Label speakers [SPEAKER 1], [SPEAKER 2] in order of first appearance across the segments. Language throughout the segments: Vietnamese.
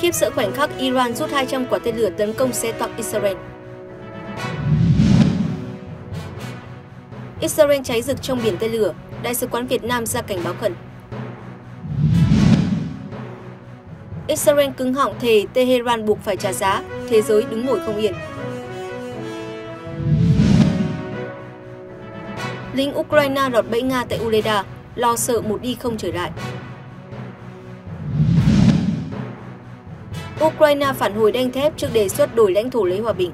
[SPEAKER 1] Khiếp sợ khoảnh khắc Iran rút 200 quả tên lửa tấn công xe tăng Israel. Israel cháy rực trong biển tên lửa, Đại sứ quán Việt Nam ra cảnh báo khẩn. Israel cứng họng thề Tehran buộc phải trả giá, thế giới đứng ngồi không yên. Lính Ukraine lọt bẫy Nga tại Uleda, lo sợ một đi không trở lại. Ukraine phản hồi đanh thép trước đề xuất đổi lãnh thổ lấy hòa bình.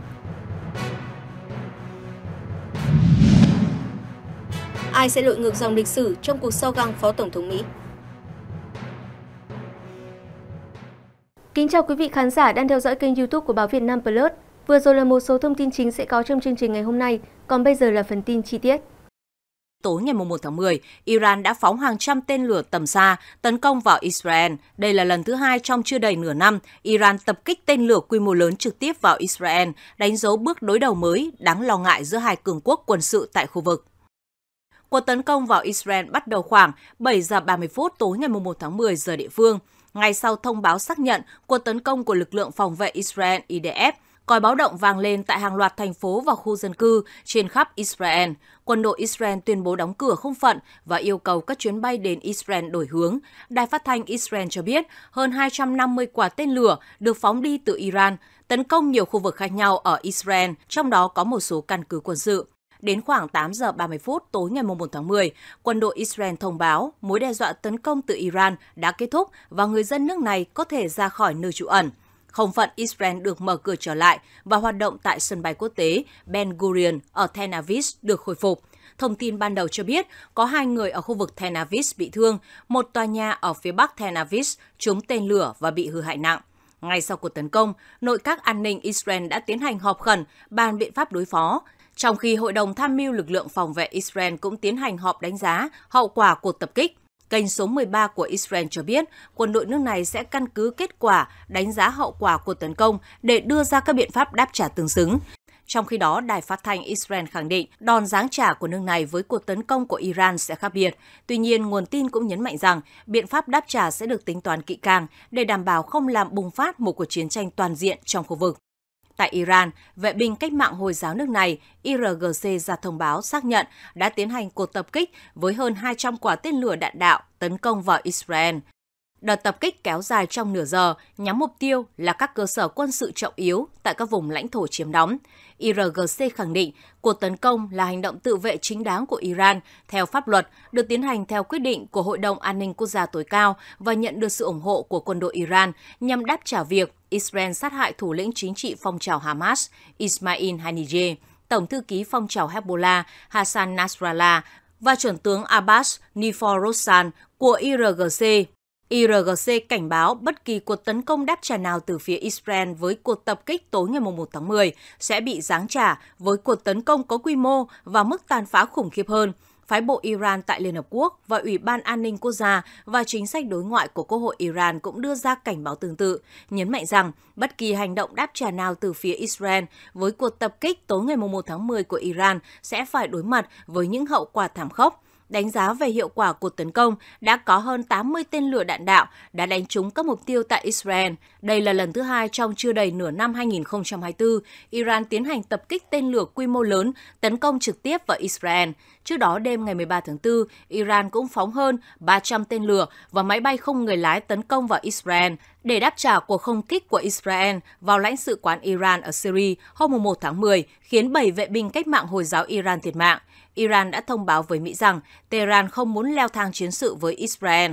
[SPEAKER 1] Ai sẽ lội ngược dòng lịch sử trong cuộc so găng Phó Tổng thống Mỹ? Kính chào quý vị khán giả đang theo dõi kênh youtube của Báo Việt Nam Plus. Vừa rồi là một số thông tin chính sẽ có trong chương trình ngày hôm nay, còn bây giờ là phần tin chi tiết.
[SPEAKER 2] Tối ngày 1 tháng 10, Iran đã phóng hàng trăm tên lửa tầm xa tấn công vào Israel. Đây là lần thứ hai trong chưa đầy nửa năm, Iran tập kích tên lửa quy mô lớn trực tiếp vào Israel, đánh dấu bước đối đầu mới đáng lo ngại giữa hai cường quốc quân sự tại khu vực. Cuộc tấn công vào Israel bắt đầu khoảng 7 giờ 30 phút tối ngày 1 tháng 10 giờ địa phương, ngay sau thông báo xác nhận cuộc tấn công của lực lượng phòng vệ Israel IDF còi báo động vang lên tại hàng loạt thành phố và khu dân cư trên khắp Israel quân đội Israel tuyên bố đóng cửa không phận và yêu cầu các chuyến bay đến Israel đổi hướng. Đài phát thanh Israel cho biết hơn 250 quả tên lửa được phóng đi từ Iran, tấn công nhiều khu vực khác nhau ở Israel, trong đó có một số căn cứ quân sự. Đến khoảng 8 giờ 30 phút tối ngày 1 tháng 10, quân đội Israel thông báo mối đe dọa tấn công từ Iran đã kết thúc và người dân nước này có thể ra khỏi nơi trú ẩn không phận Israel được mở cửa trở lại và hoạt động tại sân bay quốc tế Ben Gurion ở Tel Aviv được khôi phục. Thông tin ban đầu cho biết có hai người ở khu vực Tel Aviv bị thương, một tòa nhà ở phía bắc Tel Aviv trúng tên lửa và bị hư hại nặng. Ngay sau cuộc tấn công, nội các an ninh Israel đã tiến hành họp khẩn bàn biện pháp đối phó, trong khi Hội đồng Tham mưu lực lượng phòng vệ Israel cũng tiến hành họp đánh giá hậu quả cuộc tập kích. Kênh số 13 của Israel cho biết quân đội nước này sẽ căn cứ kết quả đánh giá hậu quả của tấn công để đưa ra các biện pháp đáp trả tương xứng. Trong khi đó, đài phát thanh Israel khẳng định đòn giáng trả của nước này với cuộc tấn công của Iran sẽ khác biệt. Tuy nhiên, nguồn tin cũng nhấn mạnh rằng biện pháp đáp trả sẽ được tính toán kỹ càng để đảm bảo không làm bùng phát một cuộc chiến tranh toàn diện trong khu vực. Tại Iran, vệ binh cách mạng Hồi giáo nước này IRGC ra thông báo xác nhận đã tiến hành cuộc tập kích với hơn 200 quả tên lửa đạn đạo tấn công vào Israel. Đợt tập kích kéo dài trong nửa giờ nhắm mục tiêu là các cơ sở quân sự trọng yếu tại các vùng lãnh thổ chiếm đóng. IRGC khẳng định cuộc tấn công là hành động tự vệ chính đáng của Iran theo pháp luật, được tiến hành theo quyết định của Hội đồng An ninh Quốc gia tối cao và nhận được sự ủng hộ của quân đội Iran nhằm đáp trả việc Israel sát hại thủ lĩnh chính trị phong trào Hamas Ismail Haniyeh, tổng thư ký phong trào Hezbollah Hassan Nasrallah và chuẩn tướng Abbas Niforossan của IRGC IRGC cảnh báo bất kỳ cuộc tấn công đáp trả nào từ phía Israel với cuộc tập kích tối ngày 1 tháng 10 sẽ bị giáng trả với cuộc tấn công có quy mô và mức tàn phá khủng khiếp hơn. Phái bộ Iran tại Liên Hợp Quốc và Ủy ban An ninh Quốc gia và chính sách đối ngoại của Quốc hội Iran cũng đưa ra cảnh báo tương tự, nhấn mạnh rằng bất kỳ hành động đáp trả nào từ phía Israel với cuộc tập kích tối ngày 1 tháng 10 của Iran sẽ phải đối mặt với những hậu quả thảm khốc đánh giá về hiệu quả cuộc tấn công, đã có hơn 80 tên lửa đạn đạo đã đánh trúng các mục tiêu tại Israel. Đây là lần thứ hai trong chưa đầy nửa năm 2024, Iran tiến hành tập kích tên lửa quy mô lớn, tấn công trực tiếp vào Israel. Trước đó đêm ngày 13 tháng 4, Iran cũng phóng hơn 300 tên lửa và máy bay không người lái tấn công vào Israel để đáp trả cuộc không kích của Israel vào lãnh sự quán Iran ở Syria hôm 1 tháng 10, khiến 7 vệ binh cách mạng Hồi giáo Iran thiệt mạng. Iran đã thông báo với Mỹ rằng Tehran không muốn leo thang chiến sự với Israel.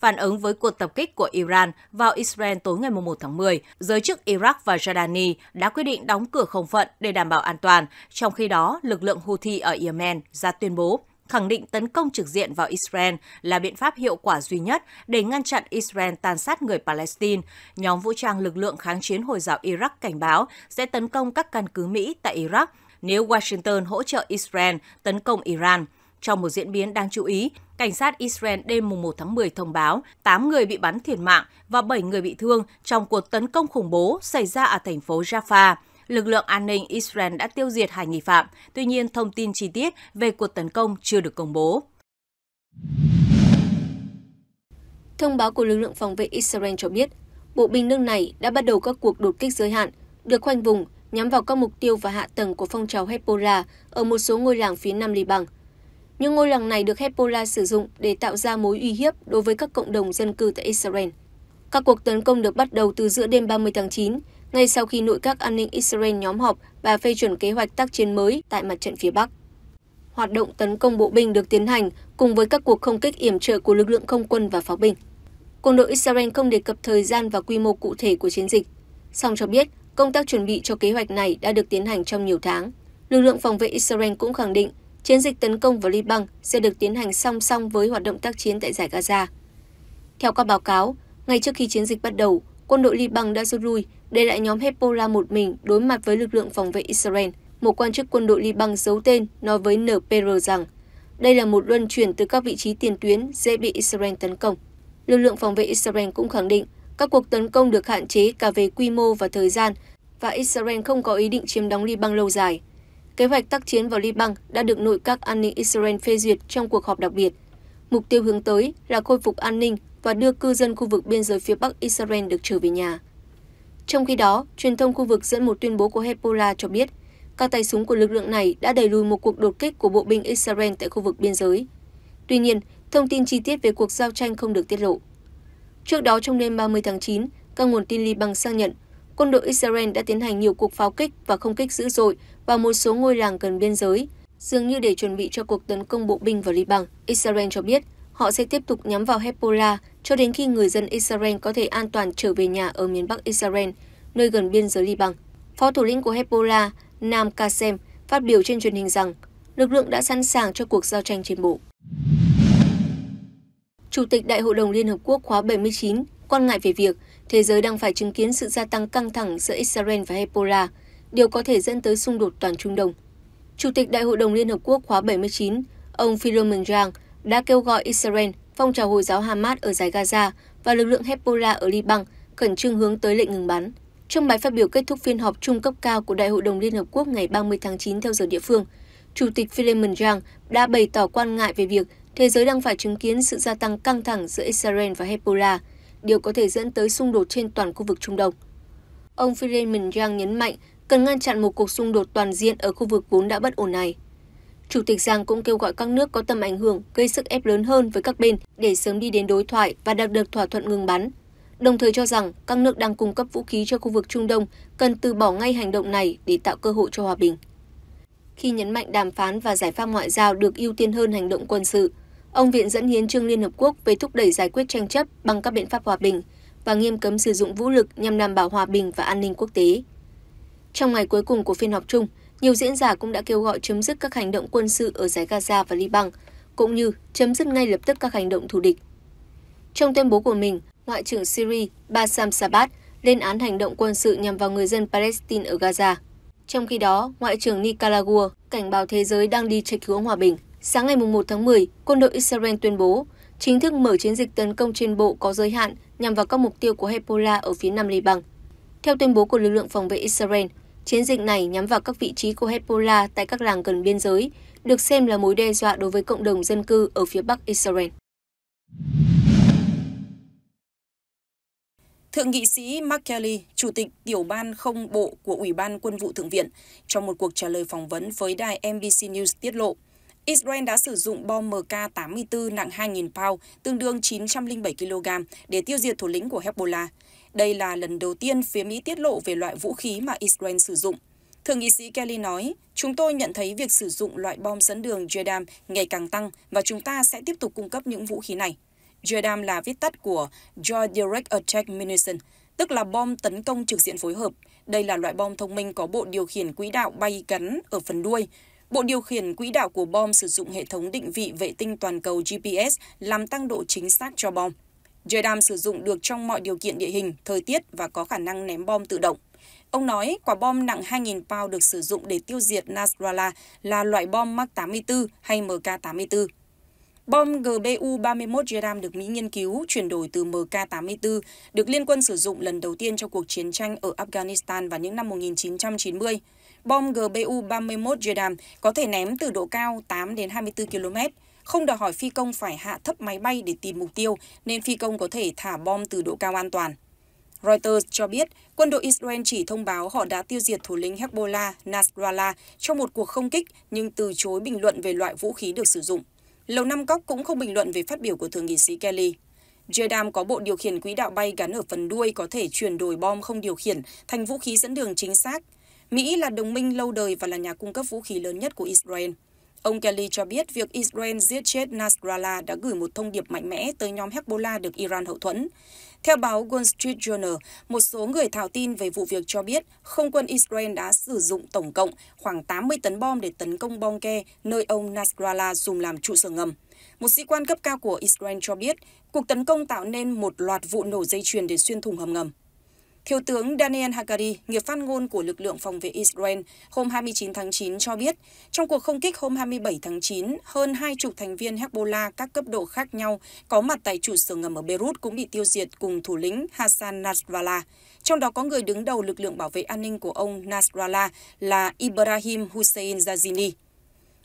[SPEAKER 2] Phản ứng với cuộc tập kích của Iran vào Israel tối ngày 1 tháng 10, giới chức Iraq và Jordani đã quyết định đóng cửa không phận để đảm bảo an toàn, trong khi đó lực lượng Houthi ở Yemen ra tuyên bố khẳng định tấn công trực diện vào Israel là biện pháp hiệu quả duy nhất để ngăn chặn Israel tàn sát người Palestine. Nhóm vũ trang lực lượng kháng chiến Hồi giáo Iraq cảnh báo sẽ tấn công các căn cứ Mỹ tại Iraq nếu Washington hỗ trợ Israel tấn công Iran. Trong một diễn biến đáng chú ý, cảnh sát Israel đêm 1 tháng 10 thông báo 8 người bị bắn thiệt mạng và 7 người bị thương trong cuộc tấn công khủng bố xảy ra ở thành phố Jaffa. Lực lượng an ninh Israel đã tiêu diệt hai nghi phạm, tuy nhiên thông tin chi tiết về cuộc tấn công chưa được công bố.
[SPEAKER 1] Thông báo của lực lượng phòng vệ Israel cho biết, bộ binh nước này đã bắt đầu các cuộc đột kích giới hạn, được khoanh vùng nhắm vào các mục tiêu và hạ tầng của phong trào Hezbollah ở một số ngôi làng phía Nam Liban. Những ngôi làng này được Hezbollah sử dụng để tạo ra mối uy hiếp đối với các cộng đồng dân cư tại Israel. Các cuộc tấn công được bắt đầu từ giữa đêm 30 tháng 9, ngay sau khi nội các an ninh Israel nhóm họp và phê chuẩn kế hoạch tác chiến mới tại mặt trận phía Bắc. Hoạt động tấn công bộ binh được tiến hành cùng với các cuộc không kích yểm trợ của lực lượng không quân và pháo binh. Quân đội Israel không đề cập thời gian và quy mô cụ thể của chiến dịch, song cho biết Công tác chuẩn bị cho kế hoạch này đã được tiến hành trong nhiều tháng. Lực lượng phòng vệ Israel cũng khẳng định chiến dịch tấn công vào Liban sẽ được tiến hành song song với hoạt động tác chiến tại giải Gaza. Theo các báo cáo, ngay trước khi chiến dịch bắt đầu, quân đội Liban đã rút lui, để lại nhóm Hezbollah một mình đối mặt với lực lượng phòng vệ Israel. Một quan chức quân đội Liban giấu tên nói với NPR rằng đây là một luân chuyển từ các vị trí tiền tuyến dễ bị Israel tấn công. Lực lượng phòng vệ Israel cũng khẳng định các cuộc tấn công được hạn chế cả về quy mô và thời gian và Israel không có ý định chiếm đóng Liban lâu dài. Kế hoạch tác chiến vào Liban đã được nội các an ninh Israel phê duyệt trong cuộc họp đặc biệt. Mục tiêu hướng tới là khôi phục an ninh và đưa cư dân khu vực biên giới phía Bắc Israel được trở về nhà. Trong khi đó, truyền thông khu vực dẫn một tuyên bố của Hezbollah cho biết các tay súng của lực lượng này đã đẩy lùi một cuộc đột kích của bộ binh Israel tại khu vực biên giới. Tuy nhiên, thông tin chi tiết về cuộc giao tranh không được tiết lộ. Trước đó trong đêm 30 tháng 9, các nguồn tin Liban xác nhận quân đội Israel đã tiến hành nhiều cuộc pháo kích và không kích dữ dội vào một số ngôi làng gần biên giới, dường như để chuẩn bị cho cuộc tấn công bộ binh vào Liban. Israel cho biết họ sẽ tiếp tục nhắm vào Hezbollah cho đến khi người dân Israel có thể an toàn trở về nhà ở miền Bắc Israel, nơi gần biên giới Liban. Phó thủ lĩnh của Hezbollah, Nam Kassem phát biểu trên truyền hình rằng lực lượng đã sẵn sàng cho cuộc giao tranh trên bộ. Chủ tịch Đại hội đồng Liên Hợp Quốc khóa 79 quan ngại về việc Thế giới đang phải chứng kiến sự gia tăng căng thẳng giữa Israel và Hezbollah, điều có thể dẫn tới xung đột toàn Trung Đông. Chủ tịch Đại hội đồng Liên Hợp Quốc khóa 79, ông Philemon Yang, đã kêu gọi Israel, phong trào Hồi giáo Hamas ở giải Gaza và lực lượng Hezbollah ở Liban khẩn trương hướng tới lệnh ngừng bắn. Trong bài phát biểu kết thúc phiên họp trung cấp cao của Đại hội đồng Liên Hợp Quốc ngày 30 tháng 9 theo giờ địa phương, Chủ tịch Philemon Yang đã bày tỏ quan ngại về việc thế giới đang phải chứng kiến sự gia tăng căng thẳng giữa Israel và Hezbollah – điều có thể dẫn tới xung đột trên toàn khu vực Trung Đông. Ông Freeman Yang nhấn mạnh cần ngăn chặn một cuộc xung đột toàn diện ở khu vực vốn đã bất ổn này. Chủ tịch Giang cũng kêu gọi các nước có tầm ảnh hưởng gây sức ép lớn hơn với các bên để sớm đi đến đối thoại và đạt được thỏa thuận ngừng bắn, đồng thời cho rằng các nước đang cung cấp vũ khí cho khu vực Trung Đông cần từ bỏ ngay hành động này để tạo cơ hội cho hòa bình. Khi nhấn mạnh đàm phán và giải pháp ngoại giao được ưu tiên hơn hành động quân sự, ông viện dẫn hiến trương liên hợp quốc về thúc đẩy giải quyết tranh chấp bằng các biện pháp hòa bình và nghiêm cấm sử dụng vũ lực nhằm đảm bảo hòa bình và an ninh quốc tế. Trong ngày cuối cùng của phiên họp chung, nhiều diễn giả cũng đã kêu gọi chấm dứt các hành động quân sự ở giải Gaza và Liban, cũng như chấm dứt ngay lập tức các hành động thù địch. Trong tuyên bố của mình, Ngoại trưởng Syria Bassam Sabat lên án hành động quân sự nhằm vào người dân Palestine ở Gaza. Trong khi đó, Ngoại trưởng Nicaragua cảnh báo thế giới đang đi trạch hướng hòa bình sáng ngày 1 tháng 10, quân đội Israel tuyên bố chính thức mở chiến dịch tấn công trên bộ có giới hạn nhằm vào các mục tiêu của Hezbollah ở phía nam Liban. Theo tuyên bố của lực lượng phòng vệ Israel, chiến dịch này nhắm vào các vị trí của Hezbollah tại các làng gần biên giới, được xem là mối đe dọa đối với cộng đồng dân cư ở phía bắc Israel.
[SPEAKER 3] Thượng nghị sĩ Mark Kelly, chủ tịch tiểu ban không bộ của Ủy ban Quân vụ Thượng viện, trong một cuộc trả lời phỏng vấn với đài NBC News tiết lộ, Israel đã sử dụng bom MK-84 nặng 2.000 pound, tương đương 907 kg, để tiêu diệt thủ lĩnh của Hezbollah. Đây là lần đầu tiên phía Mỹ tiết lộ về loại vũ khí mà Israel sử dụng. Thượng nghị sĩ Kelly nói, chúng tôi nhận thấy việc sử dụng loại bom dẫn đường JDAM ngày càng tăng và chúng ta sẽ tiếp tục cung cấp những vũ khí này. JDAM là viết tắt của Joint Direct Attack Munition, tức là bom tấn công trực diện phối hợp. Đây là loại bom thông minh có bộ điều khiển quỹ đạo bay gắn ở phần đuôi, Bộ điều khiển quỹ đạo của bom sử dụng hệ thống định vị vệ tinh toàn cầu GPS làm tăng độ chính xác cho bom. JDAM sử dụng được trong mọi điều kiện địa hình, thời tiết và có khả năng ném bom tự động. Ông nói quả bom nặng 2.000 pound được sử dụng để tiêu diệt Nasrallah là loại bom Mark 84 hay MK84. Bom GBU-31 JDAM được Mỹ nghiên cứu chuyển đổi từ MK-84, được liên quân sử dụng lần đầu tiên trong cuộc chiến tranh ở Afghanistan vào những năm 1990 bom GBU-31 Jeddah có thể ném từ độ cao 8 đến 24 km, không đòi hỏi phi công phải hạ thấp máy bay để tìm mục tiêu, nên phi công có thể thả bom từ độ cao an toàn. Reuters cho biết quân đội Israel chỉ thông báo họ đã tiêu diệt thủ lĩnh Hezbollah Nasrallah trong một cuộc không kích nhưng từ chối bình luận về loại vũ khí được sử dụng. Lầu Năm Góc cũng không bình luận về phát biểu của Thượng nghị sĩ Kelly. JDAM có bộ điều khiển quỹ đạo bay gắn ở phần đuôi có thể chuyển đổi bom không điều khiển thành vũ khí dẫn đường chính xác, Mỹ là đồng minh lâu đời và là nhà cung cấp vũ khí lớn nhất của Israel. Ông Kelly cho biết việc Israel giết chết Nasrallah đã gửi một thông điệp mạnh mẽ tới nhóm Hezbollah được Iran hậu thuẫn. Theo báo Wall Street Journal, một số người thảo tin về vụ việc cho biết không quân Israel đã sử dụng tổng cộng khoảng 80 tấn bom để tấn công Bonke, nơi ông Nasrallah dùng làm trụ sở ngầm. Một sĩ quan cấp cao của Israel cho biết cuộc tấn công tạo nên một loạt vụ nổ dây chuyền để xuyên thủng hầm ngầm. Thiếu tướng Daniel Hagari, người phát ngôn của lực lượng phòng vệ Israel, hôm 29 tháng 9 cho biết, trong cuộc không kích hôm 27 tháng 9, hơn hai chục thành viên Hezbollah các cấp độ khác nhau có mặt tại trụ sở ngầm ở Beirut cũng bị tiêu diệt cùng thủ lĩnh Hassan Nasrallah. Trong đó có người đứng đầu lực lượng bảo vệ an ninh của ông Nasrallah là Ibrahim Hussein Zazini.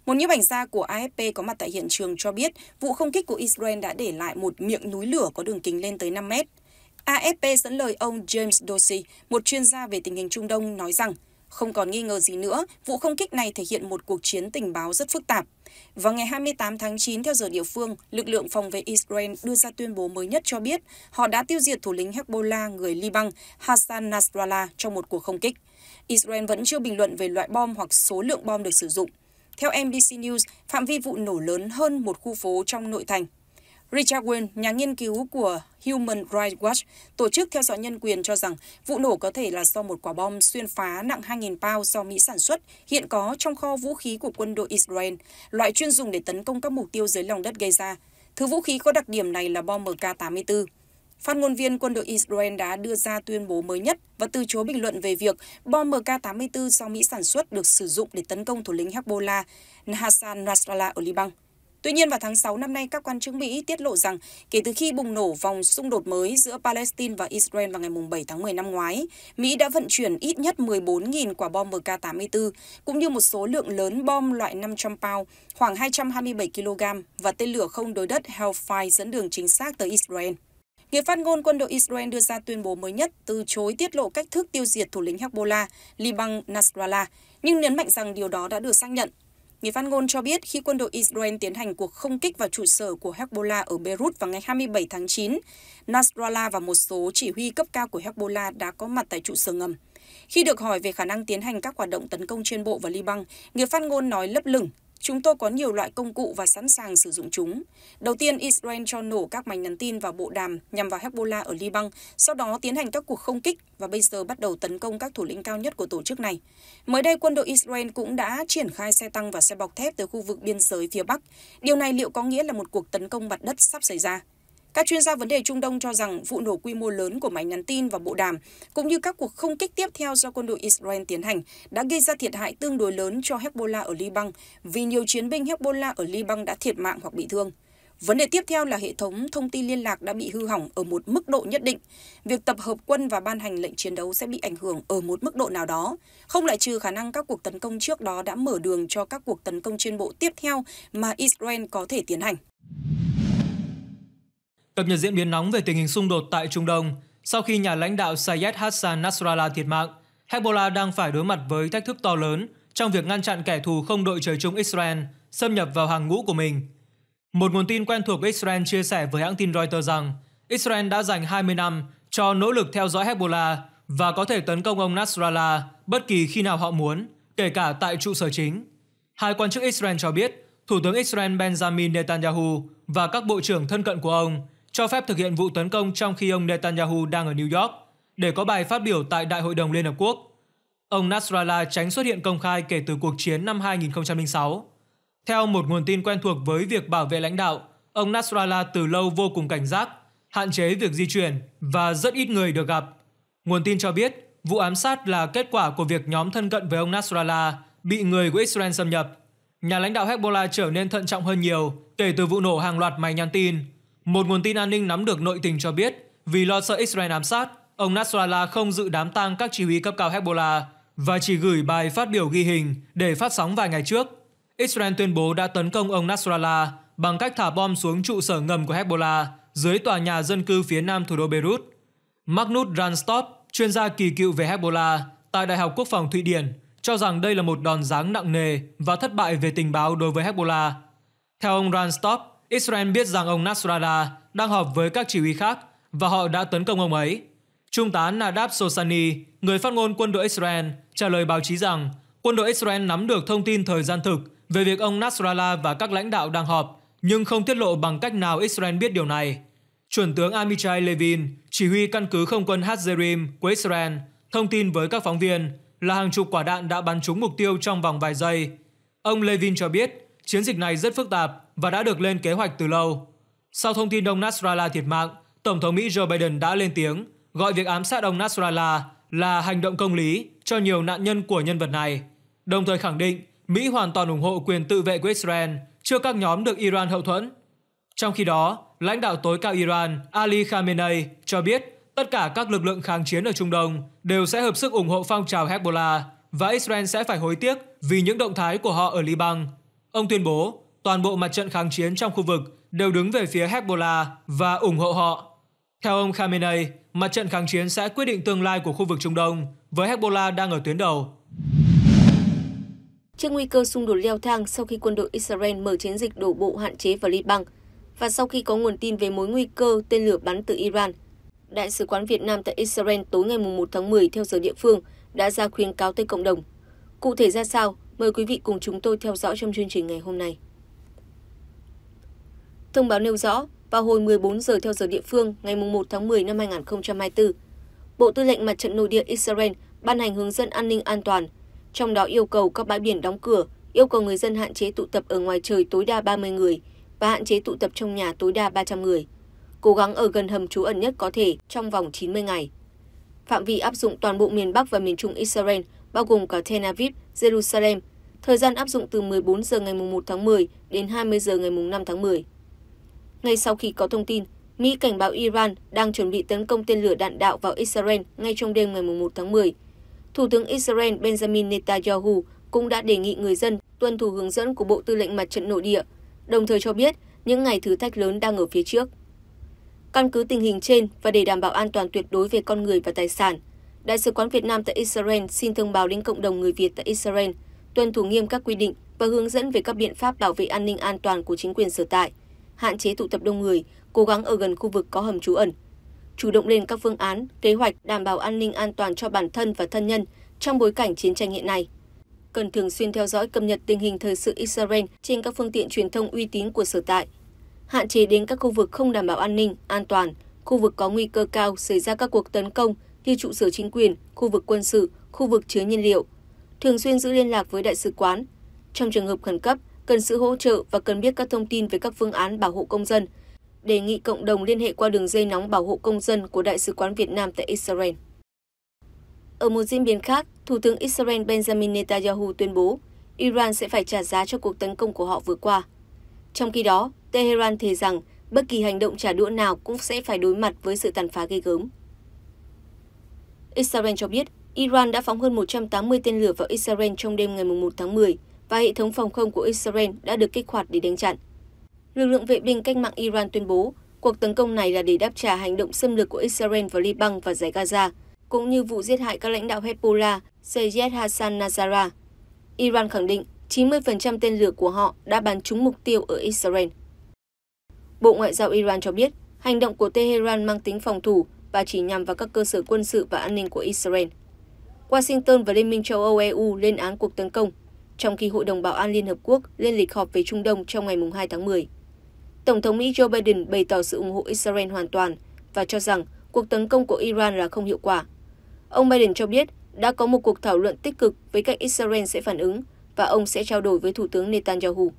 [SPEAKER 3] Một nhiếp ảnh gia của AFP có mặt tại hiện trường cho biết vụ không kích của Israel đã để lại một miệng núi lửa có đường kính lên tới 5 mét. AFP dẫn lời ông James Dorsey, một chuyên gia về tình hình Trung Đông, nói rằng không còn nghi ngờ gì nữa, vụ không kích này thể hiện một cuộc chiến tình báo rất phức tạp. Vào ngày 28 tháng 9 theo giờ địa phương, lực lượng phòng vệ Israel đưa ra tuyên bố mới nhất cho biết họ đã tiêu diệt thủ lĩnh Hezbollah người Liban Hassan Nasrallah trong một cuộc không kích. Israel vẫn chưa bình luận về loại bom hoặc số lượng bom được sử dụng. Theo NBC News, phạm vi vụ nổ lớn hơn một khu phố trong nội thành Richard Wayne, nhà nghiên cứu của Human Rights Watch, tổ chức theo dõi nhân quyền cho rằng vụ nổ có thể là do một quả bom xuyên phá nặng 2.000 pound do Mỹ sản xuất, hiện có trong kho vũ khí của quân đội Israel, loại chuyên dùng để tấn công các mục tiêu dưới lòng đất gây ra. Thứ vũ khí có đặc điểm này là bom MK-84. Phát ngôn viên quân đội Israel đã đưa ra tuyên bố mới nhất và từ chối bình luận về việc bom MK-84 do Mỹ sản xuất được sử dụng để tấn công thủ lĩnh Hezbollah Hassan Nasrallah ở Liban. Tuy nhiên, vào tháng 6 năm nay, các quan chức Mỹ tiết lộ rằng kể từ khi bùng nổ vòng xung đột mới giữa Palestine và Israel vào ngày 7 tháng 10 năm ngoái, Mỹ đã vận chuyển ít nhất 14.000 quả bom MK84, cũng như một số lượng lớn bom loại 500 pound, khoảng 227 kg, và tên lửa không đối đất Hellfire dẫn đường chính xác tới Israel. Người phát ngôn quân đội Israel đưa ra tuyên bố mới nhất từ chối tiết lộ cách thức tiêu diệt thủ lĩnh Hezbollah, Liban Nasrallah, nhưng nhấn mạnh rằng điều đó đã được xác nhận Người phát ngôn cho biết khi quân đội Israel tiến hành cuộc không kích vào trụ sở của Hezbollah ở Beirut vào ngày 27 tháng 9, Nasrallah và một số chỉ huy cấp cao của Hezbollah đã có mặt tại trụ sở ngầm. Khi được hỏi về khả năng tiến hành các hoạt động tấn công trên bộ vào Liban, người phát ngôn nói lấp lửng Chúng tôi có nhiều loại công cụ và sẵn sàng sử dụng chúng. Đầu tiên, Israel cho nổ các mảnh nhắn tin vào bộ đàm nhằm vào Hezbollah ở Liban, sau đó tiến hành các cuộc không kích và bây giờ bắt đầu tấn công các thủ lĩnh cao nhất của tổ chức này. Mới đây, quân đội Israel cũng đã triển khai xe tăng và xe bọc thép tới khu vực biên giới phía Bắc. Điều này liệu có nghĩa là một cuộc tấn công mặt đất sắp xảy ra? Các chuyên gia vấn đề Trung Đông cho rằng vụ nổ quy mô lớn của máy nhắn tin và bộ đàm, cũng như các cuộc không kích tiếp theo do quân đội Israel tiến hành, đã gây ra thiệt hại tương đối lớn cho Hezbollah ở Liban, vì nhiều chiến binh Hezbollah ở Liban đã thiệt mạng hoặc bị thương. Vấn đề tiếp theo là hệ thống thông tin liên lạc đã bị hư hỏng ở một mức độ nhất định. Việc tập hợp quân và ban hành lệnh chiến đấu sẽ bị ảnh hưởng ở một mức độ nào đó. Không loại trừ khả năng các cuộc tấn công trước đó đã mở đường cho các cuộc tấn công trên bộ tiếp theo mà Israel có thể tiến hành.
[SPEAKER 4] Cập nhật diễn biến nóng về tình hình xung đột tại Trung Đông, sau khi nhà lãnh đạo Sayed Hassan Nasrallah thiệt mạng, Hezbollah đang phải đối mặt với thách thức to lớn trong việc ngăn chặn kẻ thù không đội trời chung Israel xâm nhập vào hàng ngũ của mình. Một nguồn tin quen thuộc Israel chia sẻ với hãng tin Reuters rằng Israel đã dành 20 năm cho nỗ lực theo dõi Hezbollah và có thể tấn công ông Nasrallah bất kỳ khi nào họ muốn, kể cả tại trụ sở chính. Hai quan chức Israel cho biết, Thủ tướng Israel Benjamin Netanyahu và các bộ trưởng thân cận của ông cho phép thực hiện vụ tấn công trong khi ông Netanyahu đang ở New York để có bài phát biểu tại Đại hội đồng Liên Hợp Quốc. Ông Nasrallah tránh xuất hiện công khai kể từ cuộc chiến năm 2006. Theo một nguồn tin quen thuộc với việc bảo vệ lãnh đạo, ông Nasrallah từ lâu vô cùng cảnh giác, hạn chế việc di chuyển và rất ít người được gặp. Nguồn tin cho biết vụ ám sát là kết quả của việc nhóm thân cận với ông Nasrallah bị người của Israel xâm nhập. Nhà lãnh đạo Hezbollah trở nên thận trọng hơn nhiều kể từ vụ nổ hàng loạt máy nhắn tin một nguồn tin an ninh nắm được nội tình cho biết, vì lo sợ Israel ám sát, ông Nasrallah không dự đám tang các chỉ huy cấp cao Hezbollah và chỉ gửi bài phát biểu ghi hình để phát sóng vài ngày trước. Israel tuyên bố đã tấn công ông Nasrallah bằng cách thả bom xuống trụ sở ngầm của Hezbollah dưới tòa nhà dân cư phía nam thủ đô Beirut. Magnus Randstorp, chuyên gia kỳ cựu về Hezbollah tại Đại học Quốc phòng Thụy Điển, cho rằng đây là một đòn giáng nặng nề và thất bại về tình báo đối với Hezbollah. Theo ông Randstorp, Israel biết rằng ông Nasrallah đang họp với các chỉ huy khác và họ đã tấn công ông ấy. Trung tá Nadab Sosani, người phát ngôn quân đội Israel, trả lời báo chí rằng quân đội Israel nắm được thông tin thời gian thực về việc ông Nasrallah và các lãnh đạo đang họp, nhưng không tiết lộ bằng cách nào Israel biết điều này. Chuẩn tướng Amichai Levin, chỉ huy căn cứ không quân Hazerim của Israel, thông tin với các phóng viên là hàng chục quả đạn đã bắn trúng mục tiêu trong vòng vài giây. Ông Levin cho biết Chiến dịch này rất phức tạp và đã được lên kế hoạch từ lâu. Sau thông tin ông Nasrallah thiệt mạng, Tổng thống Mỹ Joe Biden đã lên tiếng gọi việc ám sát ông Nasrallah là hành động công lý cho nhiều nạn nhân của nhân vật này, đồng thời khẳng định Mỹ hoàn toàn ủng hộ quyền tự vệ của Israel trước các nhóm được Iran hậu thuẫn. Trong khi đó, lãnh đạo tối cao Iran Ali Khamenei cho biết tất cả các lực lượng kháng chiến ở Trung Đông đều sẽ hợp sức ủng hộ phong trào Hezbollah và Israel sẽ phải hối tiếc vì những động thái của họ ở Liban Ông tuyên bố toàn bộ mặt trận kháng chiến trong khu vực đều đứng về phía Hezbollah và ủng hộ họ. Theo ông Khamenei, mặt trận kháng chiến sẽ quyết định tương lai của khu vực Trung Đông với Hezbollah đang ở tuyến đầu.
[SPEAKER 1] Trước nguy cơ xung đột leo thang sau khi quân đội Israel mở chiến dịch đổ bộ hạn chế vào Liban và sau khi có nguồn tin về mối nguy cơ tên lửa bắn từ Iran, Đại sứ quán Việt Nam tại Israel tối ngày 1 tháng 10 theo giờ địa phương đã ra khuyến cáo tới cộng đồng. Cụ thể ra sao, Mời quý vị cùng chúng tôi theo dõi trong chương trình ngày hôm nay. Thông báo nêu rõ, vào hồi 14 giờ theo giờ địa phương ngày 1 tháng 10 năm 2024, Bộ Tư lệnh Mặt trận Nội địa Israel ban hành hướng dẫn an ninh an toàn, trong đó yêu cầu các bãi biển đóng cửa, yêu cầu người dân hạn chế tụ tập ở ngoài trời tối đa 30 người và hạn chế tụ tập trong nhà tối đa 300 người, cố gắng ở gần hầm trú ẩn nhất có thể trong vòng 90 ngày. Phạm vi áp dụng toàn bộ miền Bắc và miền Trung Israel, bao gồm cả Tel Aviv, Jerusalem, thời gian áp dụng từ 14 giờ ngày 1 tháng 10 đến 20 giờ ngày 5 tháng 10. Ngay sau khi có thông tin, Mỹ cảnh báo Iran đang chuẩn bị tấn công tên lửa đạn đạo vào Israel ngay trong đêm ngày 1 tháng 10. Thủ tướng Israel Benjamin Netanyahu cũng đã đề nghị người dân tuân thủ hướng dẫn của Bộ Tư lệnh Mặt trận Nội địa, đồng thời cho biết những ngày thử thách lớn đang ở phía trước. Căn cứ tình hình trên và để đảm bảo an toàn tuyệt đối về con người và tài sản, Đại sứ quán Việt Nam tại Israel xin thông báo đến cộng đồng người Việt tại Israel – tuân thủ nghiêm các quy định và hướng dẫn về các biện pháp bảo vệ an ninh an toàn của chính quyền sở tại, hạn chế tụ tập đông người, cố gắng ở gần khu vực có hầm trú ẩn, chủ động lên các phương án, kế hoạch đảm bảo an ninh an toàn cho bản thân và thân nhân trong bối cảnh chiến tranh hiện nay. Cần thường xuyên theo dõi cập nhật tình hình thời sự Israel trên các phương tiện truyền thông uy tín của sở tại, hạn chế đến các khu vực không đảm bảo an ninh, an toàn, khu vực có nguy cơ cao xảy ra các cuộc tấn công như trụ sở chính quyền, khu vực quân sự, khu vực chứa nhiên liệu, thường xuyên giữ liên lạc với đại sứ quán. Trong trường hợp khẩn cấp, cần sự hỗ trợ và cần biết các thông tin về các phương án bảo hộ công dân. Đề nghị cộng đồng liên hệ qua đường dây nóng bảo hộ công dân của Đại sứ quán Việt Nam tại Israel. Ở một diễn biến khác, Thủ tướng Israel Benjamin Netanyahu tuyên bố Iran sẽ phải trả giá cho cuộc tấn công của họ vừa qua. Trong khi đó, Tehran thề rằng bất kỳ hành động trả đũa nào cũng sẽ phải đối mặt với sự tàn phá ghê gớm. Israel cho biết Iran đã phóng hơn 180 tên lửa vào Israel trong đêm ngày 1 tháng 10 và hệ thống phòng không của Israel đã được kích hoạt để đánh chặn. Lực lượng vệ binh cách mạng Iran tuyên bố cuộc tấn công này là để đáp trả hành động xâm lược của Israel vào Liban và giải Gaza, cũng như vụ giết hại các lãnh đạo Hezbollah Sayyid Hassan Nasrallah. Iran khẳng định 90% tên lửa của họ đã bắn trúng mục tiêu ở Israel. Bộ Ngoại giao Iran cho biết hành động của Tehran mang tính phòng thủ và chỉ nhằm vào các cơ sở quân sự và an ninh của Israel washington và liên minh châu âu eu lên án cuộc tấn công trong khi hội đồng bảo an liên hợp quốc lên lịch họp về trung đông trong ngày 2 tháng 10. Tổng thống Mỹ Joe Biden bày tỏ sự ủng hộ Israel hoàn toàn và cho rằng cuộc tấn công của Iran là không hiệu quả. Ông Biden cho biết đã có một cuộc thảo luận tích cực với cách Israel sẽ phản ứng và ông sẽ trao đổi với Thủ tướng Netanyahu.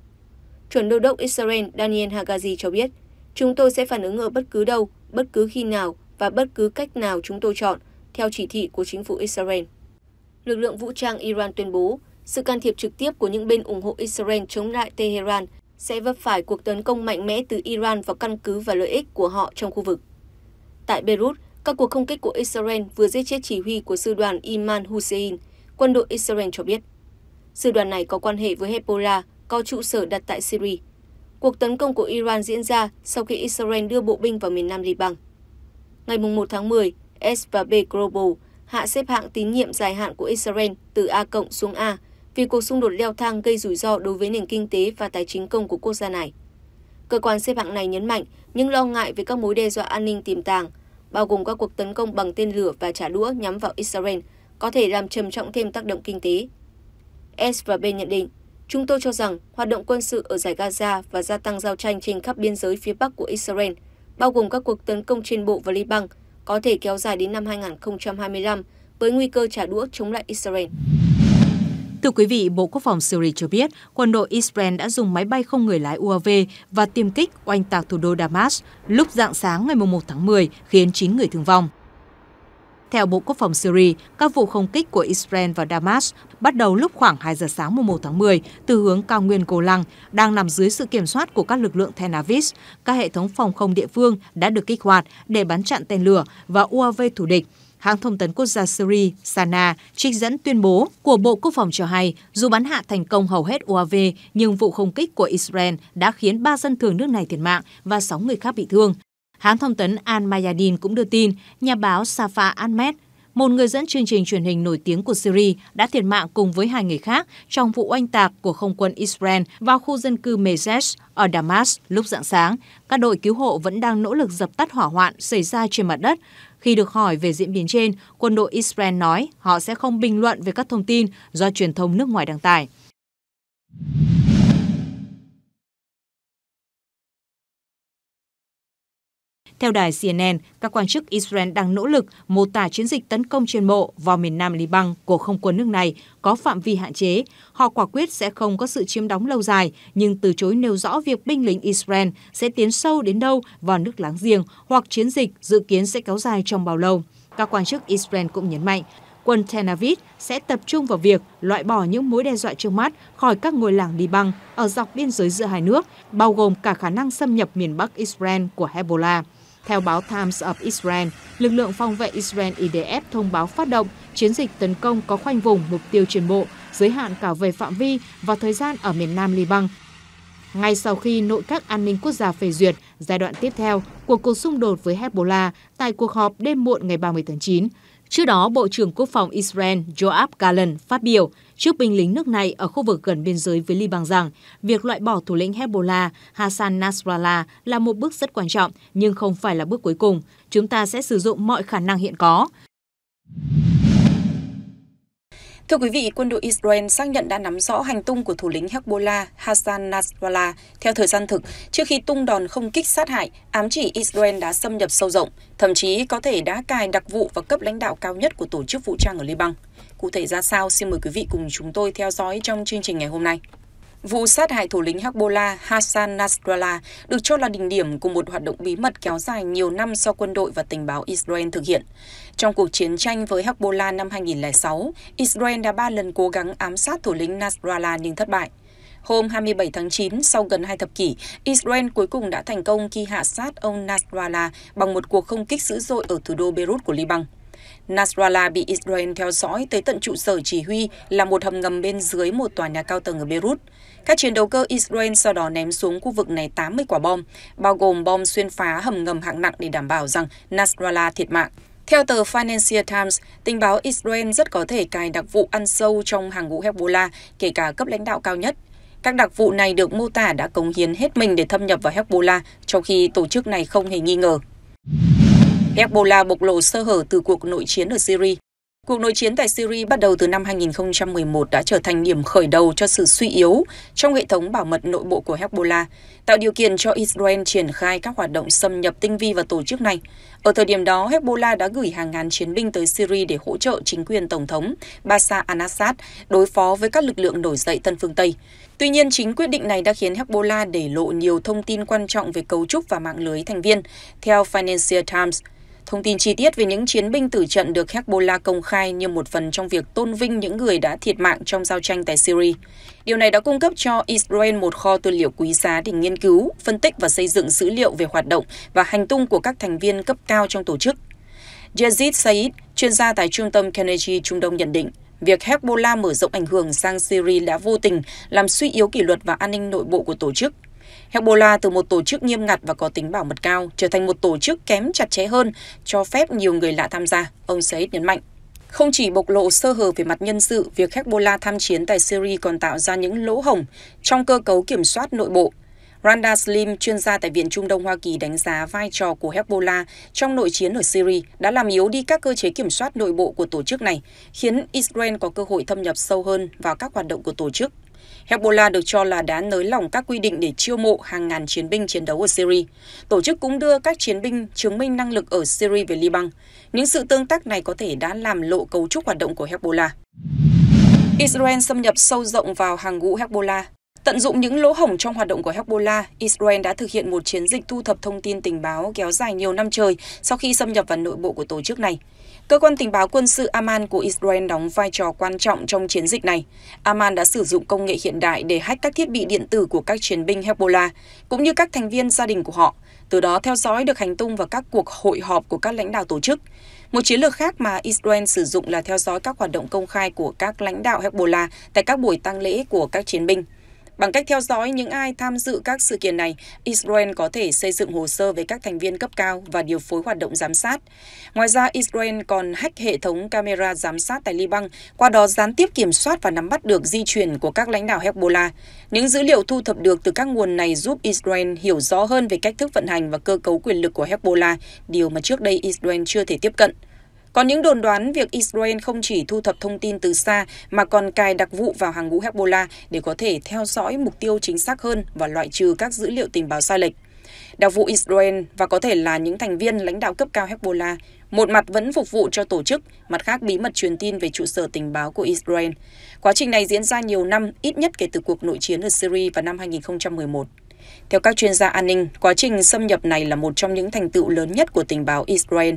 [SPEAKER 1] Chuẩn đô đốc Israel Daniel Hagazi cho biết, chúng tôi sẽ phản ứng ở bất cứ đâu, bất cứ khi nào và bất cứ cách nào chúng tôi chọn, theo chỉ thị của chính phủ Israel lực lượng vũ trang Iran tuyên bố sự can thiệp trực tiếp của những bên ủng hộ Israel chống lại Tehran sẽ vấp phải cuộc tấn công mạnh mẽ từ Iran vào căn cứ và lợi ích của họ trong khu vực. Tại Beirut, các cuộc không kích của Israel vừa giết chết chỉ huy của sư đoàn Iman Hussein, quân đội Israel cho biết. Sư đoàn này có quan hệ với Hezbollah, có trụ sở đặt tại Syria. Cuộc tấn công của Iran diễn ra sau khi Israel đưa bộ binh vào miền nam Liban. Ngày 1 tháng 10, S và B Global hạ xếp hạng tín nhiệm dài hạn của Israel từ A cộng xuống A vì cuộc xung đột leo thang gây rủi ro đối với nền kinh tế và tài chính công của quốc gia này. Cơ quan xếp hạng này nhấn mạnh những lo ngại về các mối đe dọa an ninh tiềm tàng, bao gồm các cuộc tấn công bằng tên lửa và trả đũa nhắm vào Israel, có thể làm trầm trọng thêm tác động kinh tế. S và B nhận định, chúng tôi cho rằng hoạt động quân sự ở giải Gaza và gia tăng giao tranh trên khắp biên giới phía bắc của Israel, bao gồm các cuộc tấn công trên bộ và Liban, có thể kéo dài đến năm 2025 với nguy cơ trả đũa chống lại Israel.
[SPEAKER 2] Thưa quý vị, Bộ Quốc phòng Syria cho biết quân đội Israel đã dùng máy bay không người lái UAV và tiêm kích oanh tạc thủ đô Damas lúc dạng sáng ngày 1 tháng 10 khiến 9 người thương vong. Theo Bộ Quốc phòng Syria, các vụ không kích của Israel và Damas bắt đầu lúc khoảng 2 giờ sáng mùng 1 tháng 10 từ hướng cao nguyên Golan đang nằm dưới sự kiểm soát của các lực lượng Tel Aviv. Các hệ thống phòng không địa phương đã được kích hoạt để bắn chặn tên lửa và UAV thủ địch. Hãng thông tấn quốc gia Syria Sana trích dẫn tuyên bố của Bộ Quốc phòng cho hay, dù bắn hạ thành công hầu hết UAV, nhưng vụ không kích của Israel đã khiến ba dân thường nước này thiệt mạng và 6 người khác bị thương. Hãng thông tấn Al Mayadin cũng đưa tin nhà báo Safa Ahmed, một người dẫn chương trình truyền hình nổi tiếng của Syria, đã thiệt mạng cùng với hai người khác trong vụ oanh tạc của không quân Israel vào khu dân cư Mezesh ở Damas lúc rạng sáng. Các đội cứu hộ vẫn đang nỗ lực dập tắt hỏa hoạn xảy ra trên mặt đất. Khi được hỏi về diễn biến trên, quân đội Israel nói họ sẽ không bình luận về các thông tin do truyền thông nước ngoài đăng tải. Theo đài CNN, các quan chức Israel đang nỗ lực mô tả chiến dịch tấn công trên bộ vào miền nam Liban của không quân nước này có phạm vi hạn chế. Họ quả quyết sẽ không có sự chiếm đóng lâu dài, nhưng từ chối nêu rõ việc binh lính Israel sẽ tiến sâu đến đâu vào nước láng giềng hoặc chiến dịch dự kiến sẽ kéo dài trong bao lâu. Các quan chức Israel cũng nhấn mạnh, quân Tel Aviv sẽ tập trung vào việc loại bỏ những mối đe dọa trước mắt khỏi các ngôi làng Liban ở dọc biên giới giữa hai nước, bao gồm cả khả năng xâm nhập miền Bắc Israel của Hezbollah. Theo báo Times of Israel, lực lượng phòng vệ Israel IDF thông báo phát động chiến dịch tấn công có khoanh vùng mục tiêu trên bộ, giới hạn cả về phạm vi và thời gian ở miền nam Liban. Ngay sau khi nội các an ninh quốc gia phê duyệt giai đoạn tiếp theo của cuộc xung đột với Hezbollah tại cuộc họp đêm muộn ngày 30 tháng 9, Trước đó, Bộ trưởng Quốc phòng Israel Joab Gallant phát biểu trước binh lính nước này ở khu vực gần biên giới với Liban rằng việc loại bỏ thủ lĩnh Hezbollah Hassan Nasrallah là một bước rất quan trọng nhưng không phải là bước cuối cùng. Chúng ta sẽ sử dụng mọi khả năng hiện có.
[SPEAKER 3] Thưa quý vị, quân đội Israel xác nhận đã nắm rõ hành tung của thủ lĩnh Hezbollah Hassan Nasrallah theo thời gian thực trước khi tung đòn không kích sát hại, ám chỉ Israel đã xâm nhập sâu rộng, thậm chí có thể đã cài đặc vụ và cấp lãnh đạo cao nhất của tổ chức vũ trang ở Liban. Cụ thể ra sao, xin mời quý vị cùng chúng tôi theo dõi trong chương trình ngày hôm nay vụ sát hại thủ lĩnh hezbollah hassan nasrallah được cho là đỉnh điểm của một hoạt động bí mật kéo dài nhiều năm do quân đội và tình báo israel thực hiện trong cuộc chiến tranh với hezbollah năm 2006 israel đã ba lần cố gắng ám sát thủ lĩnh nasrallah nhưng thất bại Hôm 27 tháng 9, sau gần hai thập kỷ, Israel cuối cùng đã thành công khi hạ sát ông Nasrallah bằng một cuộc không kích dữ dội ở thủ đô Beirut của Liban. Nasrallah bị Israel theo dõi tới tận trụ sở chỉ huy là một hầm ngầm bên dưới một tòa nhà cao tầng ở Beirut. Các chiến đấu cơ Israel sau đó ném xuống khu vực này 80 quả bom, bao gồm bom xuyên phá hầm ngầm hạng nặng để đảm bảo rằng Nasrallah thiệt mạng. Theo tờ Financial Times, tình báo Israel rất có thể cài đặc vụ ăn sâu trong hàng ngũ Hezbollah, kể cả cấp lãnh đạo cao nhất. Các đặc vụ này được mô tả đã cống hiến hết mình để thâm nhập vào Hezbollah, trong khi tổ chức này không hề nghi ngờ. Hezbollah bộc lộ sơ hở từ cuộc nội chiến ở Syria. Cuộc nội chiến tại Syria bắt đầu từ năm 2011 đã trở thành điểm khởi đầu cho sự suy yếu trong hệ thống bảo mật nội bộ của Hezbollah, tạo điều kiện cho Israel triển khai các hoạt động xâm nhập tinh vi vào tổ chức này. Ở thời điểm đó, Hezbollah đã gửi hàng ngàn chiến binh tới Syria để hỗ trợ chính quyền Tổng thống Bashar al-Assad đối phó với các lực lượng nổi dậy Tân phương Tây. Tuy nhiên, chính quyết định này đã khiến Hezbollah để lộ nhiều thông tin quan trọng về cấu trúc và mạng lưới thành viên. Theo Financial Times, Thông tin chi tiết về những chiến binh tử trận được Hezbollah công khai như một phần trong việc tôn vinh những người đã thiệt mạng trong giao tranh tại Syria. Điều này đã cung cấp cho Israel một kho tư liệu quý giá để nghiên cứu, phân tích và xây dựng dữ liệu về hoạt động và hành tung của các thành viên cấp cao trong tổ chức. Yazid Said, chuyên gia tại trung tâm Carnegie Trung Đông nhận định, việc Hezbollah mở rộng ảnh hưởng sang Syria đã vô tình làm suy yếu kỷ luật và an ninh nội bộ của tổ chức – hezbollah từ một tổ chức nghiêm ngặt và có tính bảo mật cao trở thành một tổ chức kém chặt chẽ hơn cho phép nhiều người lạ tham gia ông said nhấn mạnh không chỉ bộc lộ sơ hở về mặt nhân sự, việc Hezbollah tham chiến tại Syria còn tạo ra những lỗ hổng trong cơ cấu kiểm soát nội bộ. Randa Slim, chuyên gia tại Viện Trung Đông Hoa Kỳ đánh giá vai trò của Hezbollah trong nội chiến ở Syria đã làm yếu đi các cơ chế kiểm soát nội bộ của tổ chức này, khiến Israel có cơ hội thâm nhập sâu hơn vào các hoạt động của tổ chức. Hezbollah được cho là đã nới lỏng các quy định để chiêu mộ hàng ngàn chiến binh chiến đấu ở Syria. Tổ chức cũng đưa các chiến binh chứng minh năng lực ở Syria về Liban. Những sự tương tác này có thể đã làm lộ cấu trúc hoạt động của Hezbollah. Israel xâm nhập sâu rộng vào hàng ngũ Hezbollah. Tận dụng những lỗ hổng trong hoạt động của Hezbollah, Israel đã thực hiện một chiến dịch thu thập thông tin tình báo kéo dài nhiều năm trời sau khi xâm nhập vào nội bộ của tổ chức này. Cơ quan tình báo quân sự Amman của Israel đóng vai trò quan trọng trong chiến dịch này. Amman đã sử dụng công nghệ hiện đại để hack các thiết bị điện tử của các chiến binh Hezbollah, cũng như các thành viên gia đình của họ, từ đó theo dõi được hành tung và các cuộc hội họp của các lãnh đạo tổ chức. Một chiến lược khác mà Israel sử dụng là theo dõi các hoạt động công khai của các lãnh đạo Hezbollah tại các buổi tăng lễ của các chiến binh bằng cách theo dõi những ai tham dự các sự kiện này israel có thể xây dựng hồ sơ với các thành viên cấp cao và điều phối hoạt động giám sát ngoài ra israel còn hack hệ thống camera giám sát tại liban qua đó gián tiếp kiểm soát và nắm bắt được di chuyển của các lãnh đạo hezbollah những dữ liệu thu thập được từ các nguồn này giúp israel hiểu rõ hơn về cách thức vận hành và cơ cấu quyền lực của hezbollah điều mà trước đây israel chưa thể tiếp cận còn những đồn đoán việc Israel không chỉ thu thập thông tin từ xa mà còn cài đặc vụ vào hàng ngũ Hezbollah để có thể theo dõi mục tiêu chính xác hơn và loại trừ các dữ liệu tình báo sai lệch. Đặc vụ Israel và có thể là những thành viên lãnh đạo cấp cao Hezbollah, một mặt vẫn phục vụ cho tổ chức, mặt khác bí mật truyền tin về trụ sở tình báo của Israel. Quá trình này diễn ra nhiều năm, ít nhất kể từ cuộc nội chiến ở Syria vào năm 2011. Theo các chuyên gia an ninh, quá trình xâm nhập này là một trong những thành tựu lớn nhất của tình báo Israel.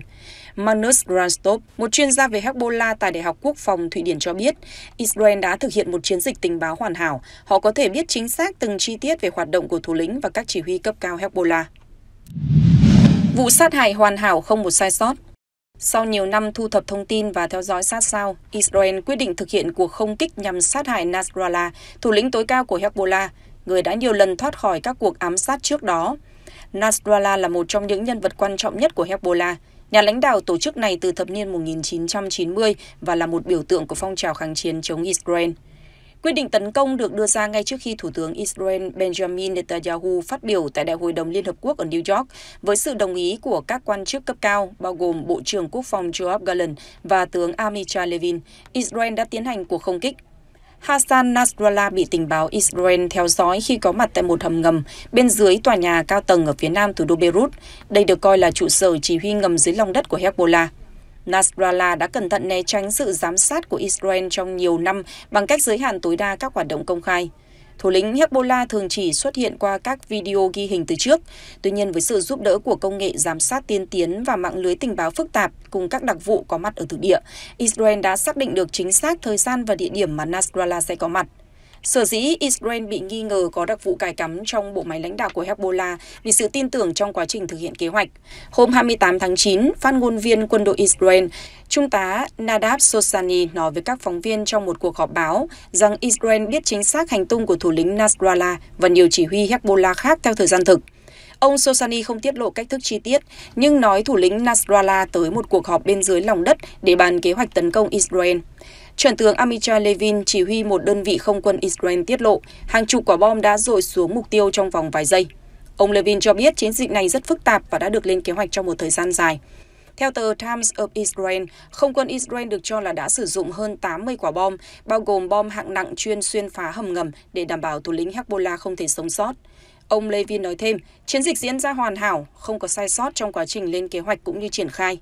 [SPEAKER 3] Manus Rastop, một chuyên gia về Hezbollah tại Đại học Quốc phòng Thụy Điển cho biết, Israel đã thực hiện một chiến dịch tình báo hoàn hảo. Họ có thể biết chính xác từng chi tiết về hoạt động của thủ lĩnh và các chỉ huy cấp cao Hezbollah. Vụ sát hại hoàn hảo không một sai sót sau nhiều năm thu thập thông tin và theo dõi sát sao, Israel quyết định thực hiện cuộc không kích nhằm sát hại Nasrallah, thủ lĩnh tối cao của Hezbollah, người đã nhiều lần thoát khỏi các cuộc ám sát trước đó. Nasrallah là một trong những nhân vật quan trọng nhất của Hezbollah nhà lãnh đạo tổ chức này từ thập niên 1990 và là một biểu tượng của phong trào kháng chiến chống Israel. Quyết định tấn công được đưa ra ngay trước khi Thủ tướng Israel Benjamin Netanyahu phát biểu tại Đại hội đồng Liên Hợp Quốc ở New York với sự đồng ý của các quan chức cấp cao, bao gồm Bộ trưởng Quốc phòng Joab Gallant và tướng Amichai Levin. Israel đã tiến hành cuộc không kích Hassan Nasrallah bị tình báo Israel theo dõi khi có mặt tại một hầm ngầm bên dưới tòa nhà cao tầng ở phía nam thủ đô Beirut. Đây được coi là trụ sở chỉ huy ngầm dưới lòng đất của Hezbollah. Nasrallah đã cẩn thận né tránh sự giám sát của Israel trong nhiều năm bằng cách giới hạn tối đa các hoạt động công khai thủ lĩnh Hezbollah thường chỉ xuất hiện qua các video ghi hình từ trước. Tuy nhiên, với sự giúp đỡ của công nghệ giám sát tiên tiến và mạng lưới tình báo phức tạp cùng các đặc vụ có mặt ở thực địa, Israel đã xác định được chính xác thời gian và địa điểm mà Nasrallah sẽ có mặt. Sở dĩ Israel bị nghi ngờ có đặc vụ cài cắm trong bộ máy lãnh đạo của Hezbollah vì sự tin tưởng trong quá trình thực hiện kế hoạch. Hôm 28 tháng 9, phát ngôn viên quân đội Israel, Trung tá Nadav Sosani nói với các phóng viên trong một cuộc họp báo rằng Israel biết chính xác hành tung của thủ lĩnh Nasrallah và nhiều chỉ huy Hezbollah khác theo thời gian thực. Ông Sosani không tiết lộ cách thức chi tiết, nhưng nói thủ lĩnh Nasrallah tới một cuộc họp bên dưới lòng đất để bàn kế hoạch tấn công Israel. Chuẩn tướng Amichai Levin chỉ huy một đơn vị không quân Israel tiết lộ hàng chục quả bom đã rội xuống mục tiêu trong vòng vài giây. Ông Levin cho biết chiến dịch này rất phức tạp và đã được lên kế hoạch trong một thời gian dài. Theo tờ Times of Israel, không quân Israel được cho là đã sử dụng hơn 80 quả bom, bao gồm bom hạng nặng chuyên xuyên phá hầm ngầm để đảm bảo thủ lĩnh Hezbollah không thể sống sót. Ông Levin nói thêm, chiến dịch diễn ra hoàn hảo, không có sai sót trong quá trình lên kế hoạch cũng như triển khai.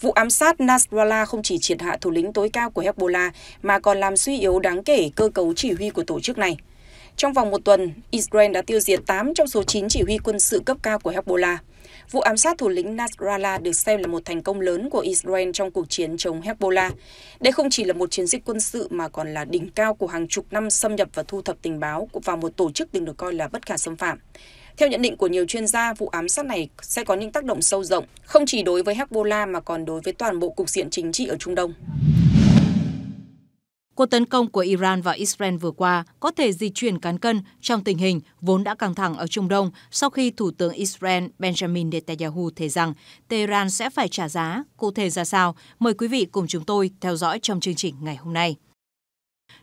[SPEAKER 3] Vụ ám sát Nasrallah không chỉ triệt hạ thủ lĩnh tối cao của Hezbollah mà còn làm suy yếu đáng kể cơ cấu chỉ huy của tổ chức này. Trong vòng một tuần, Israel đã tiêu diệt 8 trong số 9 chỉ huy quân sự cấp cao của Hezbollah. Vụ ám sát thủ lĩnh Nasrallah được xem là một thành công lớn của Israel trong cuộc chiến chống Hezbollah. Đây không chỉ là một chiến dịch quân sự mà còn là đỉnh cao của hàng chục năm xâm nhập và thu thập tình báo và một tổ chức từng được coi là bất khả xâm phạm. Theo nhận định của nhiều chuyên gia, vụ ám sát này sẽ có những tác động sâu rộng, không chỉ đối với Hezbollah mà còn đối với toàn bộ cục diện chính trị ở Trung Đông.
[SPEAKER 2] Cuộc tấn công của Iran và Israel vừa qua có thể di chuyển cán cân trong tình hình vốn đã căng thẳng ở Trung Đông sau khi Thủ tướng Israel Benjamin Netanyahu thề rằng Tehran sẽ phải trả giá. Cụ thể ra sao? Mời quý vị cùng chúng tôi theo dõi trong chương trình ngày hôm nay.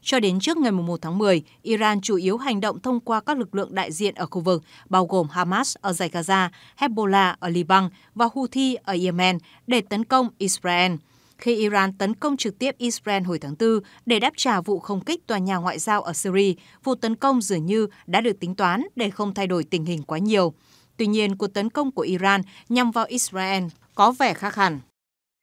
[SPEAKER 2] Cho đến trước ngày 1 tháng 10, Iran chủ yếu hành động thông qua các lực lượng đại diện ở khu vực, bao gồm Hamas ở giải Gaza, Hezbollah ở Liban và Houthi ở Yemen để tấn công Israel. Khi Iran tấn công trực tiếp Israel hồi tháng 4 để đáp trả vụ không kích tòa nhà ngoại giao ở Syria, vụ tấn công dường như đã được tính toán để không thay đổi tình hình quá nhiều. Tuy nhiên, cuộc tấn công của Iran nhằm vào Israel có vẻ khác hẳn.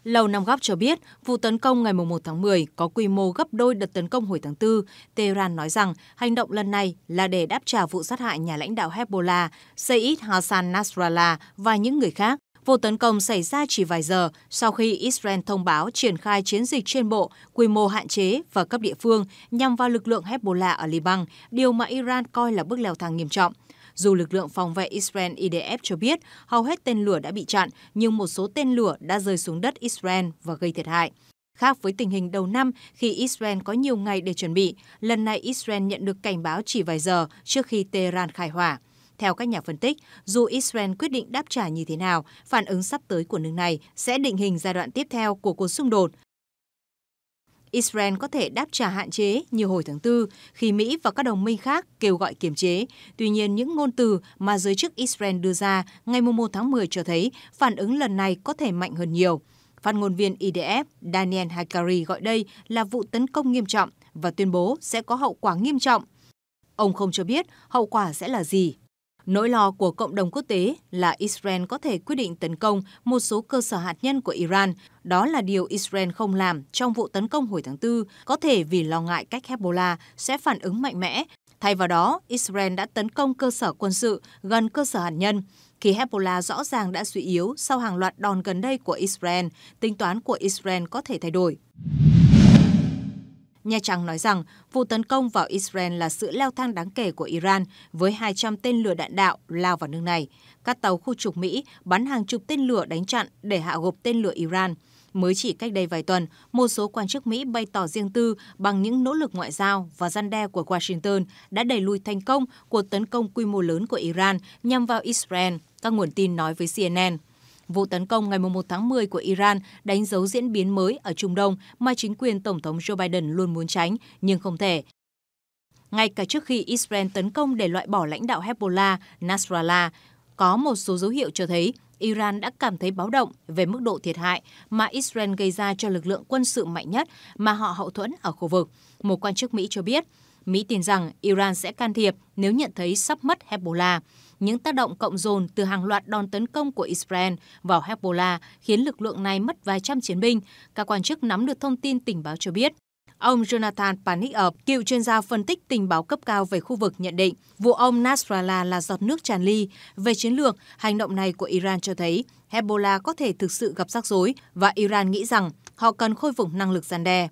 [SPEAKER 2] Lầu Năm Góc cho biết, vụ tấn công ngày 1 tháng 10 có quy mô gấp đôi đợt tấn công hồi tháng 4. Tehran nói rằng hành động lần này là để đáp trả vụ sát hại nhà lãnh đạo Hezbollah, Said Hassan Nasrallah và những người khác. Vụ tấn công xảy ra chỉ vài giờ sau khi Israel thông báo triển khai chiến dịch trên bộ, quy mô hạn chế và cấp địa phương nhằm vào lực lượng Hezbollah ở Liban, điều mà Iran coi là bước leo thang nghiêm trọng dù lực lượng phòng vệ Israel IDF cho biết hầu hết tên lửa đã bị chặn, nhưng một số tên lửa đã rơi xuống đất Israel và gây thiệt hại. Khác với tình hình đầu năm khi Israel có nhiều ngày để chuẩn bị, lần này Israel nhận được cảnh báo chỉ vài giờ trước khi Tehran khai hỏa. Theo các nhà phân tích, dù Israel quyết định đáp trả như thế nào, phản ứng sắp tới của nước này sẽ định hình giai đoạn tiếp theo của cuộc xung đột Israel có thể đáp trả hạn chế như hồi tháng 4 khi Mỹ và các đồng minh khác kêu gọi kiềm chế. Tuy nhiên, những ngôn từ mà giới chức Israel đưa ra ngày 1 tháng 10 cho thấy phản ứng lần này có thể mạnh hơn nhiều. Phát ngôn viên IDF Daniel Hakari gọi đây là vụ tấn công nghiêm trọng và tuyên bố sẽ có hậu quả nghiêm trọng. Ông không cho biết hậu quả sẽ là gì Nỗi lo của cộng đồng quốc tế là Israel có thể quyết định tấn công một số cơ sở hạt nhân của Iran. Đó là điều Israel không làm trong vụ tấn công hồi tháng 4, có thể vì lo ngại cách Hezbollah sẽ phản ứng mạnh mẽ. Thay vào đó, Israel đã tấn công cơ sở quân sự gần cơ sở hạt nhân. Khi Hezbollah rõ ràng đã suy yếu sau hàng loạt đòn gần đây của Israel, tính toán của Israel có thể thay đổi. Nha Trang nói rằng vụ tấn công vào Israel là sự leo thang đáng kể của Iran với 200 tên lửa đạn đạo lao vào nước này. Các tàu khu trục Mỹ bắn hàng chục tên lửa đánh chặn để hạ gục tên lửa Iran. Mới chỉ cách đây vài tuần, một số quan chức Mỹ bày tỏ riêng tư bằng những nỗ lực ngoại giao và gian đe của Washington đã đẩy lùi thành công cuộc tấn công quy mô lớn của Iran nhằm vào Israel, các nguồn tin nói với CNN. Vụ tấn công ngày 1 tháng 10 của Iran đánh dấu diễn biến mới ở Trung Đông mà chính quyền Tổng thống Joe Biden luôn muốn tránh, nhưng không thể. Ngay cả trước khi Israel tấn công để loại bỏ lãnh đạo Hezbollah, Nasrallah, có một số dấu hiệu cho thấy Iran đã cảm thấy báo động về mức độ thiệt hại mà Israel gây ra cho lực lượng quân sự mạnh nhất mà họ hậu thuẫn ở khu vực. Một quan chức Mỹ cho biết, Mỹ tin rằng Iran sẽ can thiệp nếu nhận thấy sắp mất Hezbollah những tác động cộng dồn từ hàng loạt đòn tấn công của Israel vào Hezbollah khiến lực lượng này mất vài trăm chiến binh, các quan chức nắm được thông tin tình báo cho biết. Ông Jonathan Panikov, cựu chuyên gia phân tích tình báo cấp cao về khu vực nhận định, vụ ông Nasrallah là giọt nước tràn ly. Về chiến lược, hành động này của Iran cho thấy Hezbollah có thể thực sự gặp rắc rối và Iran nghĩ rằng họ cần khôi phục năng lực gian đe.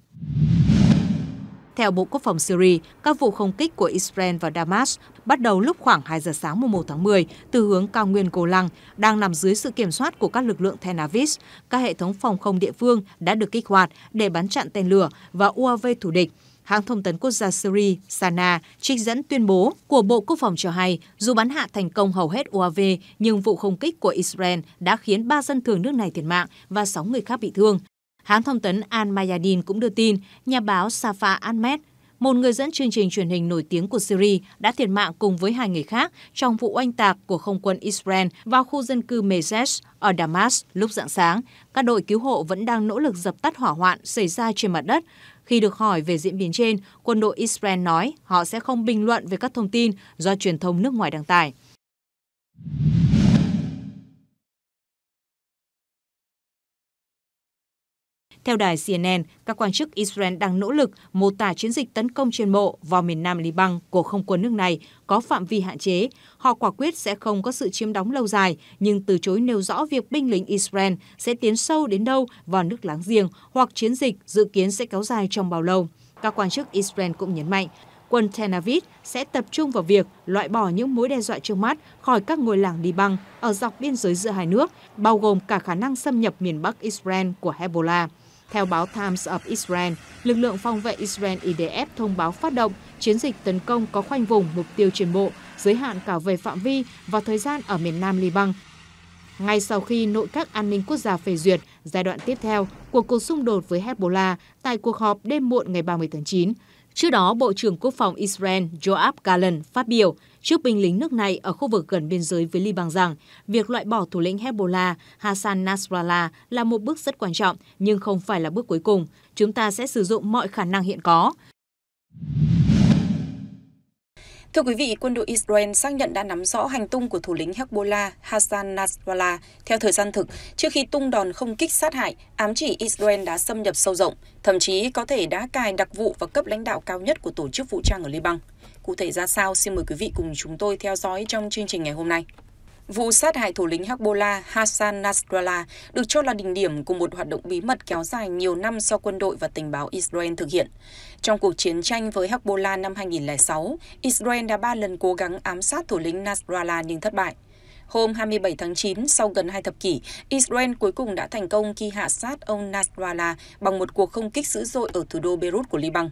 [SPEAKER 2] Theo Bộ Quốc phòng Syria, các vụ không kích của Israel vào Damas bắt đầu lúc khoảng 2 giờ sáng mùng 1 tháng 10 từ hướng cao nguyên Golan, Lăng, đang nằm dưới sự kiểm soát của các lực lượng Tel Aviv. Các hệ thống phòng không địa phương đã được kích hoạt để bắn chặn tên lửa và UAV thủ địch. Hãng thông tấn quốc gia Syria Sana trích dẫn tuyên bố của Bộ Quốc phòng cho hay, dù bắn hạ thành công hầu hết UAV, nhưng vụ không kích của Israel đã khiến ba dân thường nước này thiệt mạng và 6 người khác bị thương. Hãng thông tấn Al Mayadin cũng đưa tin nhà báo Safa Ahmed, một người dẫn chương trình truyền hình nổi tiếng của Syria, đã thiệt mạng cùng với hai người khác trong vụ oanh tạc của không quân Israel vào khu dân cư Mezes ở Damas lúc rạng sáng. Các đội cứu hộ vẫn đang nỗ lực dập tắt hỏa hoạn xảy ra trên mặt đất. Khi được hỏi về diễn biến trên, quân đội Israel nói họ sẽ không bình luận về các thông tin do truyền thông nước ngoài đăng tải. Theo đài CNN, các quan chức Israel đang nỗ lực mô tả chiến dịch tấn công trên bộ vào miền nam Liban của không quân nước này có phạm vi hạn chế. Họ quả quyết sẽ không có sự chiếm đóng lâu dài, nhưng từ chối nêu rõ việc binh lính Israel sẽ tiến sâu đến đâu vào nước láng giềng hoặc chiến dịch dự kiến sẽ kéo dài trong bao lâu. Các quan chức Israel cũng nhấn mạnh, quân Tel Aviv sẽ tập trung vào việc loại bỏ những mối đe dọa trước mắt khỏi các ngôi làng Liban ở dọc biên giới giữa hai nước, bao gồm cả khả năng xâm nhập miền Bắc Israel của Hezbollah. Theo báo Times of Israel, lực lượng phòng vệ Israel IDF thông báo phát động chiến dịch tấn công có khoanh vùng mục tiêu trên bộ, giới hạn cả về phạm vi và thời gian ở miền nam Liban. Ngay sau khi nội các an ninh quốc gia phê duyệt giai đoạn tiếp theo của cuộc xung đột với Hezbollah tại cuộc họp đêm muộn ngày 30 tháng 9, Trước đó, Bộ trưởng Quốc phòng Israel Joab Gallant phát biểu trước binh lính nước này ở khu vực gần biên giới với Liban rằng việc loại bỏ thủ lĩnh Hezbollah Hassan Nasrallah là một bước rất quan trọng nhưng không phải là bước cuối cùng. Chúng ta sẽ sử dụng mọi khả năng hiện có.
[SPEAKER 3] Thưa quý vị, quân đội Israel xác nhận đã nắm rõ hành tung của thủ lĩnh Hezbollah Hassan Nasrallah theo thời gian thực trước khi tung đòn không kích sát hại, ám chỉ Israel đã xâm nhập sâu rộng, thậm chí có thể đã cài đặc vụ và cấp lãnh đạo cao nhất của tổ chức vũ trang ở Liban. Cụ thể ra sao, xin mời quý vị cùng chúng tôi theo dõi trong chương trình ngày hôm nay. Vụ sát hại thủ lĩnh Hezbollah Hassan Nasrallah được cho là đỉnh điểm của một hoạt động bí mật kéo dài nhiều năm do quân đội và tình báo Israel thực hiện. Trong cuộc chiến tranh với Hezbollah năm 2006, Israel đã ba lần cố gắng ám sát thủ lĩnh Nasrallah nhưng thất bại. Hôm 27 tháng 9, sau gần hai thập kỷ, Israel cuối cùng đã thành công khi hạ sát ông Nasrallah bằng một cuộc không kích dữ dội ở thủ đô Beirut của Liban.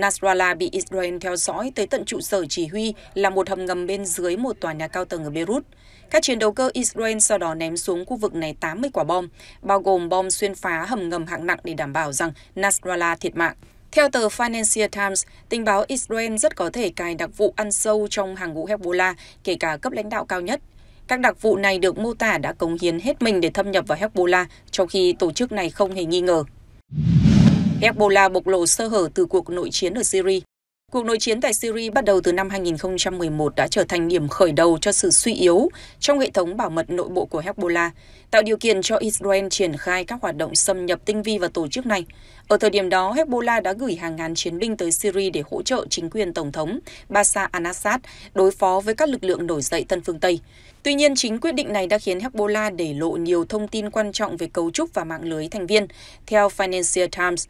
[SPEAKER 3] Nasrallah bị Israel theo dõi tới tận trụ sở chỉ huy là một hầm ngầm bên dưới một tòa nhà cao tầng ở Beirut. Các chiến đấu cơ Israel sau đó ném xuống khu vực này 80 quả bom, bao gồm bom xuyên phá hầm ngầm hạng nặng để đảm bảo rằng Nasrallah thiệt mạng. Theo tờ Financial Times, tình báo Israel rất có thể cài đặc vụ ăn sâu trong hàng ngũ Hezbollah, kể cả cấp lãnh đạo cao nhất. Các đặc vụ này được mô tả đã cống hiến hết mình để thâm nhập vào Hezbollah, trong khi tổ chức này không hề nghi ngờ hezbollah bộc lộ sơ hở từ cuộc nội chiến ở Syria. cuộc nội chiến tại Syria bắt đầu từ năm 2011 đã trở thành điểm khởi đầu cho sự suy yếu trong hệ thống bảo mật nội bộ của hezbollah tạo điều kiện cho israel triển khai các hoạt động xâm nhập tinh vi vào tổ chức này ở thời điểm đó hezbollah đã gửi hàng ngàn chiến binh tới Syria để hỗ trợ chính quyền tổng thống bashar al-assad đối phó với các lực lượng nổi dậy tân phương tây Tuy nhiên, chính quyết định này đã khiến Hezbollah để lộ nhiều thông tin quan trọng về cấu trúc và mạng lưới thành viên. Theo Financial Times,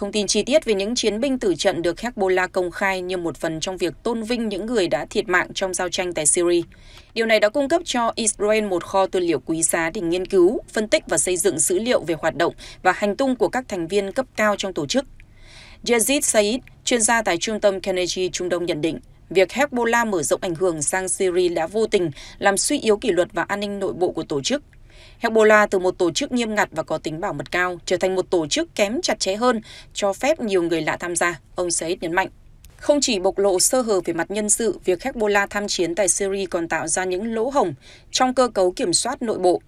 [SPEAKER 3] Thông tin chi tiết về những chiến binh tử trận được Hezbollah công khai như một phần trong việc tôn vinh những người đã thiệt mạng trong giao tranh tại Syria. Điều này đã cung cấp cho Israel một kho tư liệu quý giá để nghiên cứu, phân tích và xây dựng dữ liệu về hoạt động và hành tung của các thành viên cấp cao trong tổ chức. Yazid Said, chuyên gia tại trung tâm Carnegie Trung Đông nhận định, việc Hezbollah mở rộng ảnh hưởng sang Syria đã vô tình làm suy yếu kỷ luật và an ninh nội bộ của tổ chức hezbollah từ một tổ chức nghiêm ngặt và có tính bảo mật cao trở thành một tổ chức kém chặt chẽ hơn cho phép nhiều người lạ tham gia ông saeed nhấn mạnh không chỉ bộc lộ sơ hở về mặt nhân sự, việc Hezbollah tham chiến tại Syria còn tạo ra những lỗ hổng trong cơ cấu kiểm soát nội bộ.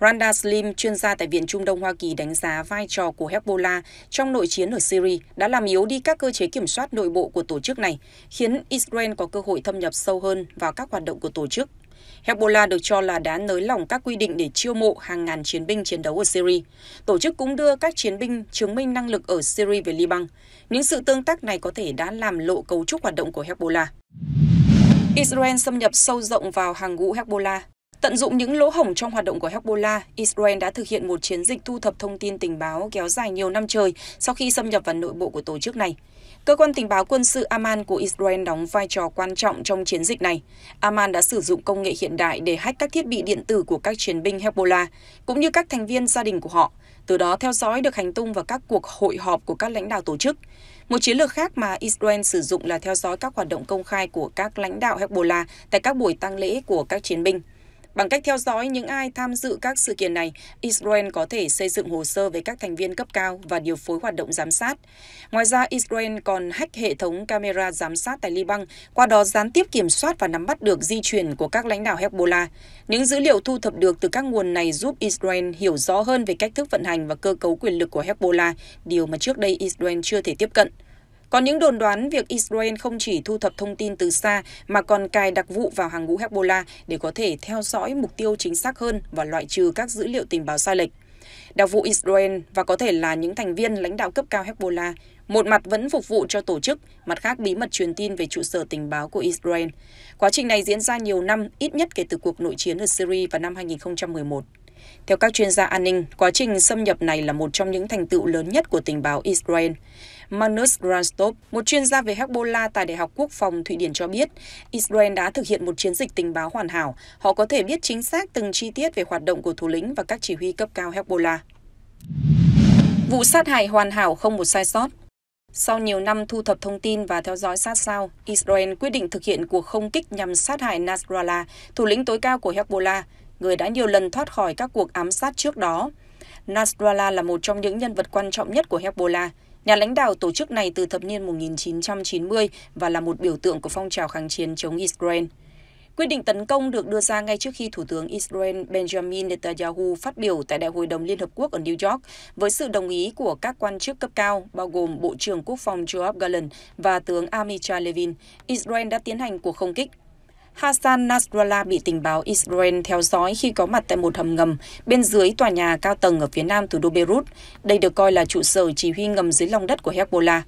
[SPEAKER 3] Randa Slim, chuyên gia tại Viện Trung Đông Hoa Kỳ đánh giá vai trò của Hezbollah trong nội chiến ở Syria đã làm yếu đi các cơ chế kiểm soát nội bộ của tổ chức này, khiến Israel có cơ hội thâm nhập sâu hơn vào các hoạt động của tổ chức hezbollah được cho là đã nới lỏng các quy định để chiêu mộ hàng ngàn chiến binh chiến đấu ở Syria. tổ chức cũng đưa các chiến binh chứng minh năng lực ở Syria về liban những sự tương tác này có thể đã làm lộ cấu trúc hoạt động của hezbollah israel xâm nhập sâu rộng vào hàng ngũ hezbollah Tận dụng những lỗ hổng trong hoạt động của Hezbollah, Israel đã thực hiện một chiến dịch thu thập thông tin tình báo kéo dài nhiều năm trời sau khi xâm nhập vào nội bộ của tổ chức này. Cơ quan tình báo quân sự Amman của Israel đóng vai trò quan trọng trong chiến dịch này. Amman đã sử dụng công nghệ hiện đại để hack các thiết bị điện tử của các chiến binh Hezbollah, cũng như các thành viên gia đình của họ, từ đó theo dõi được hành tung và các cuộc hội họp của các lãnh đạo tổ chức. Một chiến lược khác mà Israel sử dụng là theo dõi các hoạt động công khai của các lãnh đạo Hezbollah tại các buổi tăng lễ của các chiến binh. Bằng cách theo dõi những ai tham dự các sự kiện này, Israel có thể xây dựng hồ sơ về các thành viên cấp cao và điều phối hoạt động giám sát. Ngoài ra, Israel còn hack hệ thống camera giám sát tại Liban, qua đó gián tiếp kiểm soát và nắm bắt được di chuyển của các lãnh đạo Hezbollah. Những dữ liệu thu thập được từ các nguồn này giúp Israel hiểu rõ hơn về cách thức vận hành và cơ cấu quyền lực của Hezbollah, điều mà trước đây Israel chưa thể tiếp cận còn những đồn đoán việc Israel không chỉ thu thập thông tin từ xa mà còn cài đặc vụ vào hàng ngũ Hezbollah để có thể theo dõi mục tiêu chính xác hơn và loại trừ các dữ liệu tình báo sai lệch. Đặc vụ Israel và có thể là những thành viên lãnh đạo cấp cao Hezbollah, một mặt vẫn phục vụ cho tổ chức, mặt khác bí mật truyền tin về trụ sở tình báo của Israel. Quá trình này diễn ra nhiều năm, ít nhất kể từ cuộc nội chiến ở Syria vào năm 2011. Theo các chuyên gia an ninh, quá trình xâm nhập này là một trong những thành tựu lớn nhất của tình báo Israel. Manus Ranstorp, một chuyên gia về Hezbollah tại Đại học Quốc phòng Thụy Điển cho biết, Israel đã thực hiện một chiến dịch tình báo hoàn hảo. Họ có thể biết chính xác từng chi tiết về hoạt động của thủ lĩnh và các chỉ huy cấp cao Hezbollah. Vụ sát hại hoàn hảo không một sai sót sau nhiều năm thu thập thông tin và theo dõi sát sao, Israel quyết định thực hiện cuộc không kích nhằm sát hại Nasrallah, thủ lĩnh tối cao của Hezbollah, người đã nhiều lần thoát khỏi các cuộc ám sát trước đó. Nasrallah là một trong những nhân vật quan trọng nhất của Hezbollah nhà lãnh đạo tổ chức này từ thập niên 1990 và là một biểu tượng của phong trào kháng chiến chống Israel. Quyết định tấn công được đưa ra ngay trước khi Thủ tướng Israel Benjamin Netanyahu phát biểu tại Đại hội đồng Liên Hợp Quốc ở New York với sự đồng ý của các quan chức cấp cao, bao gồm Bộ trưởng Quốc phòng Joab Gallant và tướng Amichai Levin. Israel đã tiến hành cuộc không kích Hassan Nasrallah bị tình báo Israel theo dõi khi có mặt tại một hầm ngầm bên dưới tòa nhà cao tầng ở phía nam thủ đô Beirut. Đây được coi là trụ sở chỉ huy ngầm dưới lòng đất của Hezbollah.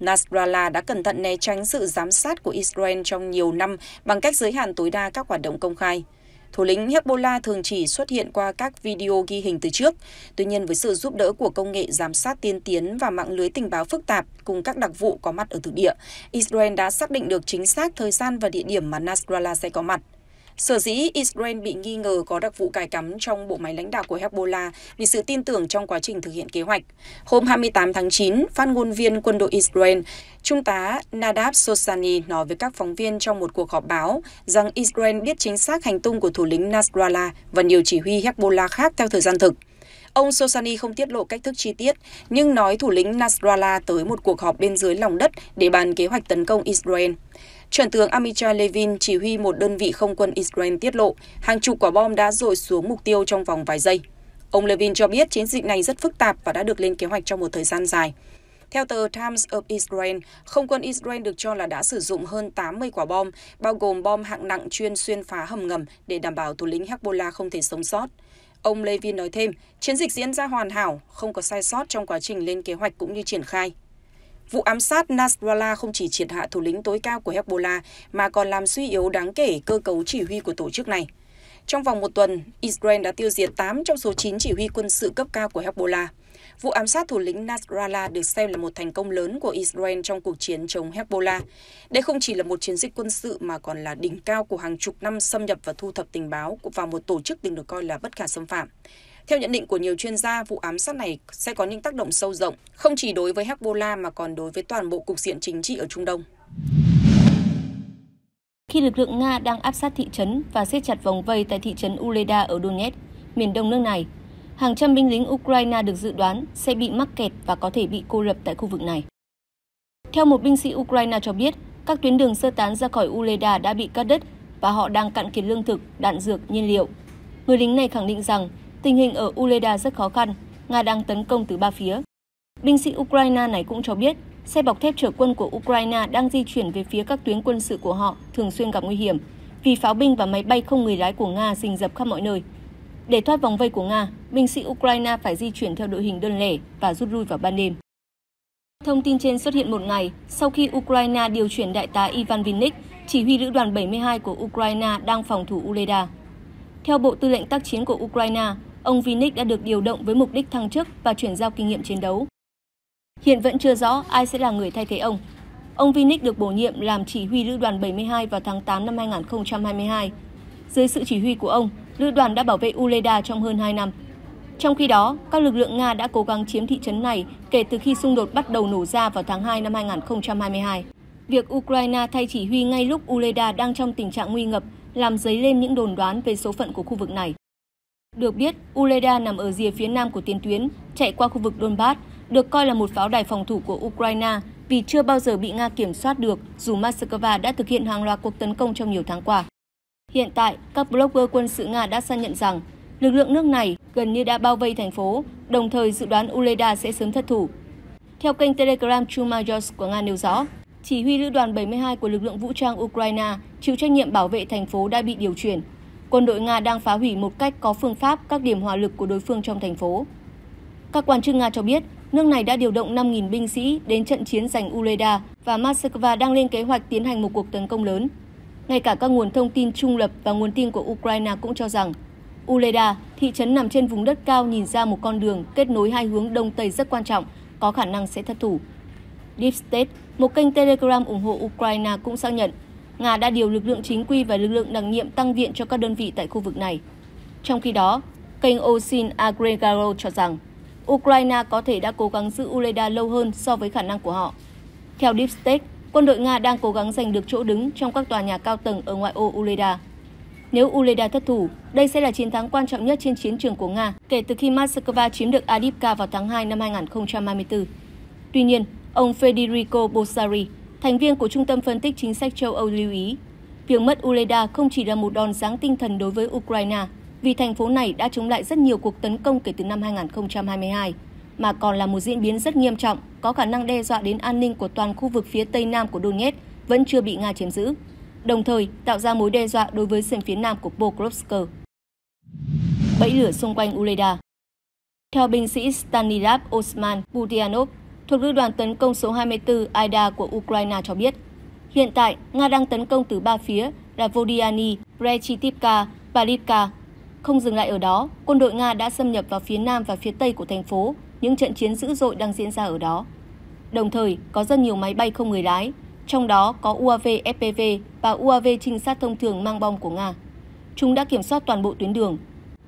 [SPEAKER 3] Nasrallah đã cẩn thận né tránh sự giám sát của Israel trong nhiều năm bằng cách giới hạn tối đa các hoạt động công khai thủ lĩnh hezbollah thường chỉ xuất hiện qua các video ghi hình từ trước tuy nhiên với sự giúp đỡ của công nghệ giám sát tiên tiến và mạng lưới tình báo phức tạp cùng các đặc vụ có mặt ở thực địa israel đã xác định được chính xác thời gian và địa điểm mà nasrallah sẽ có mặt Sở dĩ Israel bị nghi ngờ có đặc vụ cài cắm trong bộ máy lãnh đạo của Hezbollah vì sự tin tưởng trong quá trình thực hiện kế hoạch. Hôm 28 tháng 9, phát ngôn viên quân đội Israel, Trung tá Nadav Sosani nói với các phóng viên trong một cuộc họp báo rằng Israel biết chính xác hành tung của thủ lĩnh Nasrallah và nhiều chỉ huy Hezbollah khác theo thời gian thực. Ông Sosani không tiết lộ cách thức chi tiết, nhưng nói thủ lĩnh Nasrallah tới một cuộc họp bên dưới lòng đất để bàn kế hoạch tấn công Israel. Chuẩn tướng Amichai Levin chỉ huy một đơn vị không quân Israel tiết lộ hàng chục quả bom đã rội xuống mục tiêu trong vòng vài giây. Ông Levin cho biết chiến dịch này rất phức tạp và đã được lên kế hoạch trong một thời gian dài. Theo tờ Times of Israel, không quân Israel được cho là đã sử dụng hơn 80 quả bom, bao gồm bom hạng nặng chuyên xuyên phá hầm ngầm để đảm bảo thủ lĩnh Hezbollah không thể sống sót. Ông Levin nói thêm, chiến dịch diễn ra hoàn hảo, không có sai sót trong quá trình lên kế hoạch cũng như triển khai. Vụ ám sát Nasrallah không chỉ triệt hạ thủ lĩnh tối cao của Hezbollah mà còn làm suy yếu đáng kể cơ cấu chỉ huy của tổ chức này. Trong vòng một tuần, Israel đã tiêu diệt 8 trong số 9 chỉ huy quân sự cấp cao của Hezbollah. Vụ ám sát thủ lĩnh Nasrallah được xem là một thành công lớn của Israel trong cuộc chiến chống Hezbollah. Đây không chỉ là một chiến dịch quân sự mà còn là đỉnh cao của hàng chục năm xâm nhập và thu thập tình báo vào một tổ chức từng được coi là bất khả xâm phạm. Theo nhận định của nhiều chuyên gia, vụ ám sát này sẽ có những tác động sâu rộng, không chỉ đối với Hezbollah mà còn đối với toàn bộ cục diện chính trị ở Trung Đông.
[SPEAKER 1] Khi lực lượng Nga đang áp sát thị trấn và siết chặt vòng vây tại thị trấn Uleda ở Donetsk, miền đông nước này, hàng trăm binh lính Ukraine được dự đoán sẽ bị mắc kẹt và có thể bị cô lập tại khu vực này. Theo một binh sĩ Ukraine cho biết, các tuyến đường sơ tán ra khỏi Uleda đã bị cắt đứt và họ đang cạn kiệt lương thực, đạn dược, nhiên liệu. Người lính này khẳng định rằng Tình hình ở Uleda rất khó khăn, Nga đang tấn công từ ba phía. Binh sĩ Ukraine này cũng cho biết, xe bọc thép chở quân của Ukraine đang di chuyển về phía các tuyến quân sự của họ thường xuyên gặp nguy hiểm, vì pháo binh và máy bay không người lái của Nga rình rập khắp mọi nơi. Để thoát vòng vây của Nga, binh sĩ Ukraine phải di chuyển theo đội hình đơn lẻ và rút lui vào ban đêm. Thông tin trên xuất hiện một ngày sau khi Ukraine điều chuyển đại tá Ivan Vinnik, chỉ huy lữ đoàn 72 của Ukraine đang phòng thủ Uleda. Theo Bộ Tư lệnh tác chiến của Ukraine, ông Vinic đã được điều động với mục đích thăng chức và chuyển giao kinh nghiệm chiến đấu. Hiện vẫn chưa rõ ai sẽ là người thay thế ông. Ông Vinic được bổ nhiệm làm chỉ huy lữ đoàn 72 vào tháng 8 năm 2022. Dưới sự chỉ huy của ông, lữ đoàn đã bảo vệ Uleda trong hơn 2 năm. Trong khi đó, các lực lượng Nga đã cố gắng chiếm thị trấn này kể từ khi xung đột bắt đầu nổ ra vào tháng 2 năm 2022. Việc Ukraine thay chỉ huy ngay lúc Uleda đang trong tình trạng nguy ngập làm dấy lên những đồn đoán về số phận của khu vực này. Được biết, Uleda nằm ở rìa phía nam của tiền tuyến, chạy qua khu vực Donbass, được coi là một pháo đài phòng thủ của Ukraine vì chưa bao giờ bị Nga kiểm soát được dù Moscow đã thực hiện hàng loạt cuộc tấn công trong nhiều tháng qua. Hiện tại, các blogger quân sự Nga đã xác nhận rằng lực lượng nước này gần như đã bao vây thành phố, đồng thời dự đoán Uleda sẽ sớm thất thủ. Theo kênh Telegram Chumajos của Nga nêu rõ, chỉ huy lữ đoàn 72 của lực lượng vũ trang Ukraine chịu trách nhiệm bảo vệ thành phố đã bị điều chuyển quân đội Nga đang phá hủy một cách có phương pháp các điểm hỏa lực của đối phương trong thành phố. Các quan chức Nga cho biết, nước này đã điều động 5.000 binh sĩ đến trận chiến giành Uleda và Moscow đang lên kế hoạch tiến hành một cuộc tấn công lớn. Ngay cả các nguồn thông tin trung lập và nguồn tin của Ukraine cũng cho rằng Uleda, thị trấn nằm trên vùng đất cao nhìn ra một con đường kết nối hai hướng đông tây rất quan trọng, có khả năng sẽ thất thủ. Deep State, một kênh Telegram ủng hộ Ukraine cũng xác nhận Nga đã điều lực lượng chính quy và lực lượng đặc nhiệm tăng viện cho các đơn vị tại khu vực này. Trong khi đó, kênh Osin Agregaro cho rằng Ukraine có thể đã cố gắng giữ Uleda lâu hơn so với khả năng của họ. Theo Deep State, quân đội Nga đang cố gắng giành được chỗ đứng trong các tòa nhà cao tầng ở ngoại ô Uleda. Nếu Uleda thất thủ, đây sẽ là chiến thắng quan trọng nhất trên chiến trường của Nga kể từ khi Moscow chiếm được Adivka vào tháng 2 năm 2024. Tuy nhiên, ông Federico Bossari, Thành viên của Trung tâm Phân tích Chính sách châu Âu lưu ý, việc mất Uleda không chỉ là một đòn giáng tinh thần đối với Ukraine, vì thành phố này đã chống lại rất nhiều cuộc tấn công kể từ năm 2022, mà còn là một diễn biến rất nghiêm trọng, có khả năng đe dọa đến an ninh của toàn khu vực phía tây nam của Donetsk vẫn chưa bị Nga chiếm giữ, đồng thời tạo ra mối đe dọa đối với sườn phía nam của Pokrovsk. Bẫy lửa xung quanh Uleda Theo binh sĩ Stanislav Osman Budianov, thuộc lữ đoàn tấn công số 24 AIDA của Ukraine cho biết. Hiện tại, Nga đang tấn công từ ba phía là Vodiani, Brechitipka và Lipka. Không dừng lại ở đó, quân đội Nga đã xâm nhập vào phía nam và phía tây của thành phố, những trận chiến dữ dội đang diễn ra ở đó. Đồng thời, có rất nhiều máy bay không người lái, trong đó có UAV FPV và UAV trinh sát thông thường mang bom của Nga. Chúng đã kiểm soát toàn bộ tuyến đường.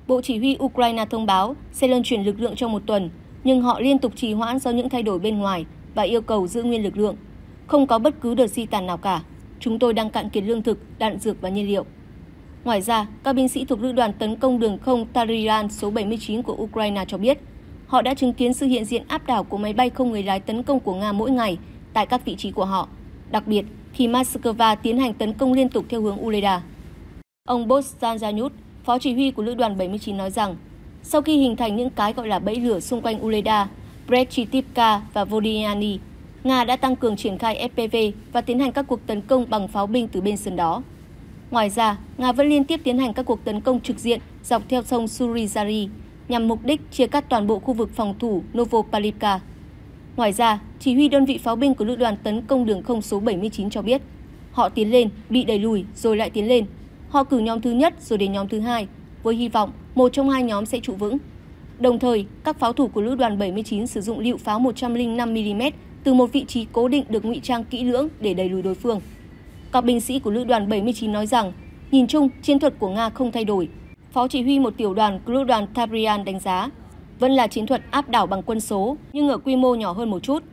[SPEAKER 1] Bộ Chỉ huy Ukraine thông báo sẽ lân chuyển lực lượng trong một tuần nhưng họ liên tục trì hoãn do những thay đổi bên ngoài và yêu cầu giữ nguyên lực lượng. Không có bất cứ đợt di tản nào cả. Chúng tôi đang cạn kiệt lương thực, đạn dược và nhiên liệu. Ngoài ra, các binh sĩ thuộc lữ đoàn tấn công đường không Tarian số 79 của Ukraine cho biết, họ đã chứng kiến sự hiện diện áp đảo của máy bay không người lái tấn công của Nga mỗi ngày tại các vị trí của họ, đặc biệt khi Moscow tiến hành tấn công liên tục theo hướng Uleda. Ông Bostanjanyut, phó chỉ huy của lữ đoàn 79 nói rằng, sau khi hình thành những cái gọi là bẫy lửa xung quanh Uleda, Brechitipka và Vodiani, Nga đã tăng cường triển khai FPV và tiến hành các cuộc tấn công bằng pháo binh từ bên sườn đó. Ngoài ra, Nga vẫn liên tiếp tiến hành các cuộc tấn công trực diện dọc theo sông Surizari nhằm mục đích chia cắt toàn bộ khu vực phòng thủ Novopalivka. Ngoài ra, chỉ huy đơn vị pháo binh của lữ đoàn tấn công đường không số 79 cho biết, họ tiến lên, bị đẩy lùi rồi lại tiến lên. Họ cử nhóm thứ nhất rồi đến nhóm thứ hai, với hy vọng một trong hai nhóm sẽ trụ vững. Đồng thời, các pháo thủ của lữ đoàn 79 sử dụng lựu pháo 105mm từ một vị trí cố định được ngụy trang kỹ lưỡng để đẩy lùi đối phương. Các binh sĩ của lữ đoàn 79 nói rằng, nhìn chung, chiến thuật của Nga không thay đổi. Phó chỉ huy một tiểu đoàn của lữ đoàn Tabrian đánh giá, vẫn là chiến thuật áp đảo bằng quân số nhưng ở quy mô nhỏ hơn một chút.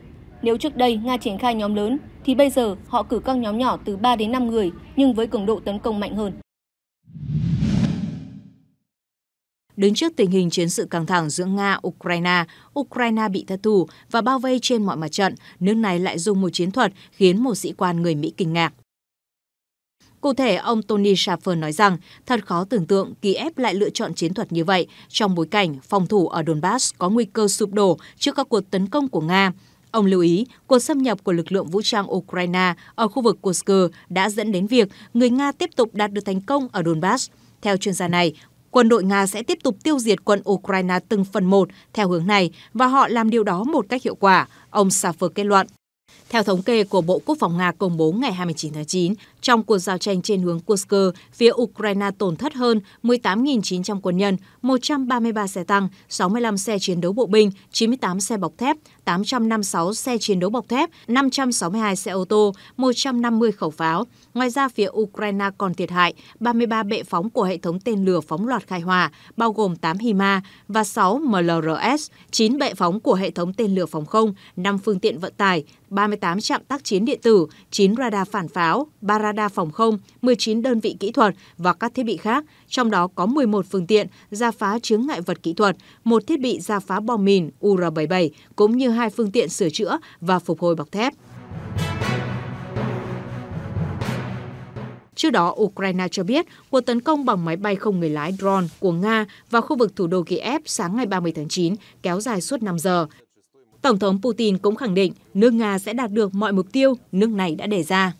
[SPEAKER 1] Nếu trước đây Nga triển khai nhóm lớn, thì bây giờ họ cử các nhóm nhỏ từ 3 đến 5 người nhưng với cường độ tấn công mạnh hơn.
[SPEAKER 2] Đứng trước tình hình chiến sự căng thẳng giữa Nga-Ukraine, Ukraine bị thất thủ và bao vây trên mọi mặt trận, nước này lại dùng một chiến thuật khiến một sĩ quan người Mỹ kinh ngạc. Cụ thể, ông Tony Shaffer nói rằng thật khó tưởng tượng Kiev lại lựa chọn chiến thuật như vậy trong bối cảnh phòng thủ ở Donbass có nguy cơ sụp đổ trước các cuộc tấn công của Nga. Ông lưu ý, cuộc xâm nhập của lực lượng vũ trang Ukraine ở khu vực Kursk đã dẫn đến việc người Nga tiếp tục đạt được thành công ở Donbass. Theo chuyên gia này, Quân đội Nga sẽ tiếp tục tiêu diệt quân Ukraine từng phần một theo hướng này và họ làm điều đó một cách hiệu quả, ông Safer kết luận. Theo thống kê của Bộ Quốc phòng Nga công bố ngày 29 tháng 9, trong cuộc giao tranh trên hướng Kursk, phía Ukraine tổn thất hơn 18.900 quân nhân, 133 xe tăng, 65 xe chiến đấu bộ binh, 98 xe bọc thép, 856 xe chiến đấu bọc thép, 562 xe ô tô, 150 khẩu pháo. Ngoài ra, phía Ukraine còn thiệt hại 33 bệ phóng của hệ thống tên lửa phóng loạt khai hỏa, bao gồm 8 HIMA và 6 MLRS, 9 bệ phóng của hệ thống tên lửa phòng không, 5 phương tiện vận tải, 38 trạm tác chiến điện tử, 9 radar phản pháo, 3 radar phòng không, 19 đơn vị kỹ thuật và các thiết bị khác, trong đó có 11 phương tiện ra phá chướng ngại vật kỹ thuật, một thiết bị ra phá bom mìn UR-77 cũng như hai phương tiện sửa chữa và phục hồi bọc thép. Trước đó, Ukraine cho biết cuộc tấn công bằng máy bay không người lái drone của Nga vào khu vực thủ đô Kiev sáng ngày 30 tháng 9 kéo dài suốt 5 giờ. Tổng thống Putin cũng khẳng định nước Nga sẽ đạt được mọi mục tiêu nước này đã đề ra.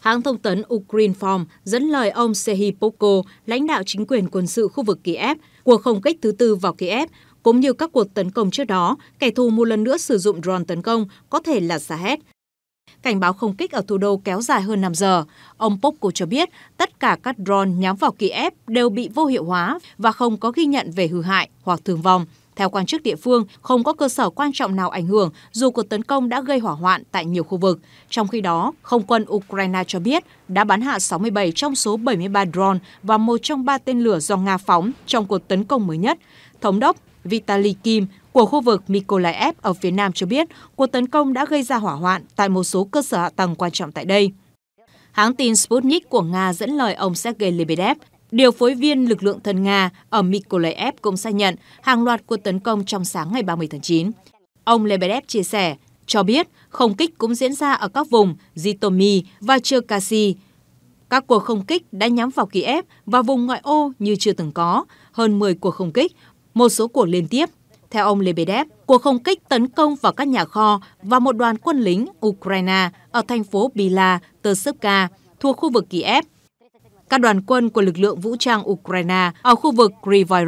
[SPEAKER 2] Hãng thông tấn Ukrinform dẫn lời ông Sehi Poko, lãnh đạo chính quyền quân sự khu vực Kiev, cuộc không kích thứ tư vào Kiev, cũng như các cuộc tấn công trước đó, kẻ thù một lần nữa sử dụng drone tấn công, có thể là Sahed. Cảnh báo không kích ở thủ đô kéo dài hơn 5 giờ. Ông Poko cho biết tất cả các drone nhắm vào Kiev đều bị vô hiệu hóa và không có ghi nhận về hư hại hoặc thương vong. Theo quan chức địa phương, không có cơ sở quan trọng nào ảnh hưởng dù cuộc tấn công đã gây hỏa hoạn tại nhiều khu vực. Trong khi đó, không quân Ukraine cho biết đã bắn hạ 67 trong số 73 drone và một trong ba tên lửa do Nga phóng trong cuộc tấn công mới nhất. Thống đốc Vitaly Kim của khu vực Mykolaiv ở phía nam cho biết cuộc tấn công đã gây ra hỏa hoạn tại một số cơ sở hạ tầng quan trọng tại đây. Hãng tin Sputnik của Nga dẫn lời ông Sergei Lebedev, Điều phối viên lực lượng thần Nga ở Mykolaiv cũng xác nhận hàng loạt cuộc tấn công trong sáng ngày 30 tháng 9. Ông Lebedev chia sẻ, cho biết không kích cũng diễn ra ở các vùng Zitomi và Cherkasy. Các cuộc không kích đã nhắm vào Kiev và vùng ngoại ô như chưa từng có, hơn 10 cuộc không kích, một số cuộc liên tiếp. Theo ông Lebedev, cuộc không kích tấn công vào các nhà kho và một đoàn quân lính Ukraine ở thành phố Bila, Trsivka, thuộc khu vực Kiev các đoàn quân của lực lượng vũ trang Ukraine ở khu vực Kryvyi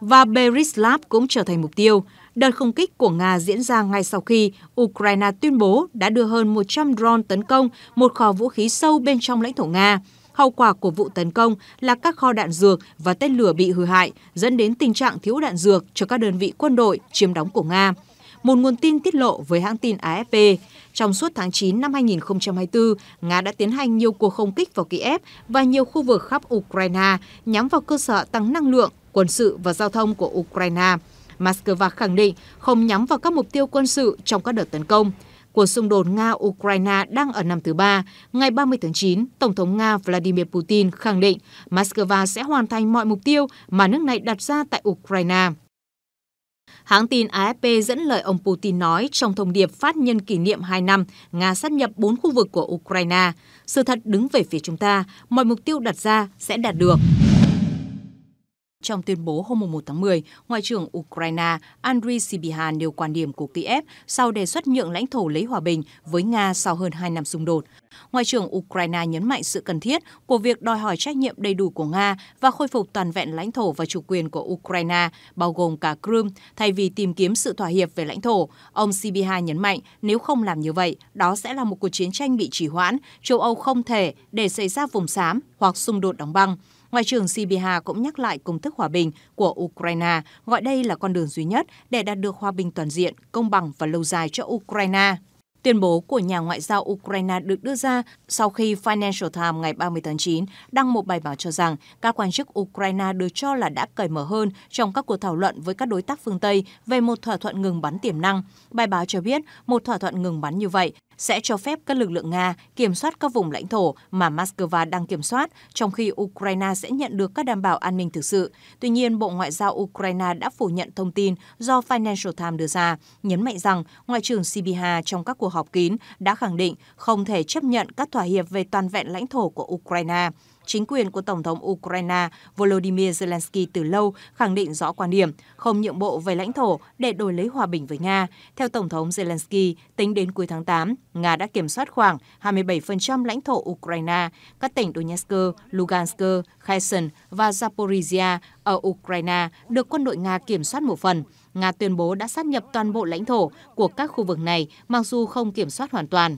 [SPEAKER 2] và Berislav cũng trở thành mục tiêu. Đợt không kích của Nga diễn ra ngay sau khi Ukraine tuyên bố đã đưa hơn 100 drone tấn công một kho vũ khí sâu bên trong lãnh thổ Nga. Hậu quả của vụ tấn công là các kho đạn dược và tên lửa bị hư hại, dẫn đến tình trạng thiếu đạn dược cho các đơn vị quân đội chiếm đóng của Nga một nguồn tin tiết lộ với hãng tin AFP. Trong suốt tháng 9 năm 2024, Nga đã tiến hành nhiều cuộc không kích vào Kiev và nhiều khu vực khắp Ukraine nhắm vào cơ sở tăng năng lượng, quân sự và giao thông của Ukraine. Moscow khẳng định không nhắm vào các mục tiêu quân sự trong các đợt tấn công. Cuộc xung đột Nga-Ukraine đang ở năm thứ ba. Ngày 30 tháng 9, Tổng thống Nga Vladimir Putin khẳng định Moscow sẽ hoàn thành mọi mục tiêu mà nước này đặt ra tại Ukraine. Hãng tin AFP dẫn lời ông Putin nói trong thông điệp phát nhân kỷ niệm 2 năm Nga sát nhập 4 khu vực của Ukraine. Sự thật đứng về phía chúng ta, mọi mục tiêu đặt ra sẽ đạt được. Trong tuyên bố hôm 1 tháng 10, Ngoại trưởng Ukraine Andriy Sibihan nêu quan điểm của Kiev sau đề xuất nhượng lãnh thổ lấy hòa bình với Nga sau hơn 2 năm xung đột. Ngoại trưởng Ukraine nhấn mạnh sự cần thiết của việc đòi hỏi trách nhiệm đầy đủ của Nga và khôi phục toàn vẹn lãnh thổ và chủ quyền của Ukraine, bao gồm cả Crimea, thay vì tìm kiếm sự thỏa hiệp về lãnh thổ. Ông cb nhấn mạnh nếu không làm như vậy, đó sẽ là một cuộc chiến tranh bị trì hoãn, châu Âu không thể để xảy ra vùng xám hoặc xung đột đóng băng. Ngoại trưởng Sibiha cũng nhắc lại công thức hòa bình của Ukraine, gọi đây là con đường duy nhất để đạt được hòa bình toàn diện, công bằng và lâu dài cho Ukraine. Tuyên bố của nhà ngoại giao Ukraine được đưa ra sau khi Financial Times ngày 30 tháng 9 đăng một bài báo cho rằng các quan chức Ukraine được cho là đã cởi mở hơn trong các cuộc thảo luận với các đối tác phương Tây về một thỏa thuận ngừng bắn tiềm năng. Bài báo cho biết một thỏa thuận ngừng bắn như vậy sẽ cho phép các lực lượng Nga kiểm soát các vùng lãnh thổ mà Moscow đang kiểm soát, trong khi Ukraine sẽ nhận được các đảm bảo an ninh thực sự. Tuy nhiên, Bộ Ngoại giao Ukraine đã phủ nhận thông tin do Financial Times đưa ra, nhấn mạnh rằng Ngoại trưởng Sibiha trong các cuộc họp kín đã khẳng định không thể chấp nhận các thỏa hiệp về toàn vẹn lãnh thổ của Ukraine. Chính quyền của Tổng thống Ukraine Volodymyr Zelensky từ lâu khẳng định rõ quan điểm không nhượng bộ về lãnh thổ để đổi lấy hòa bình với Nga. Theo Tổng thống Zelensky, tính đến cuối tháng 8, Nga đã kiểm soát khoảng 27% lãnh thổ Ukraine. Các tỉnh Donetsk, Lugansk, Kherson và Zaporizhia ở Ukraine được quân đội Nga kiểm soát một phần. Nga tuyên bố đã sát nhập toàn bộ lãnh thổ của các khu vực này, mặc dù không kiểm soát hoàn toàn.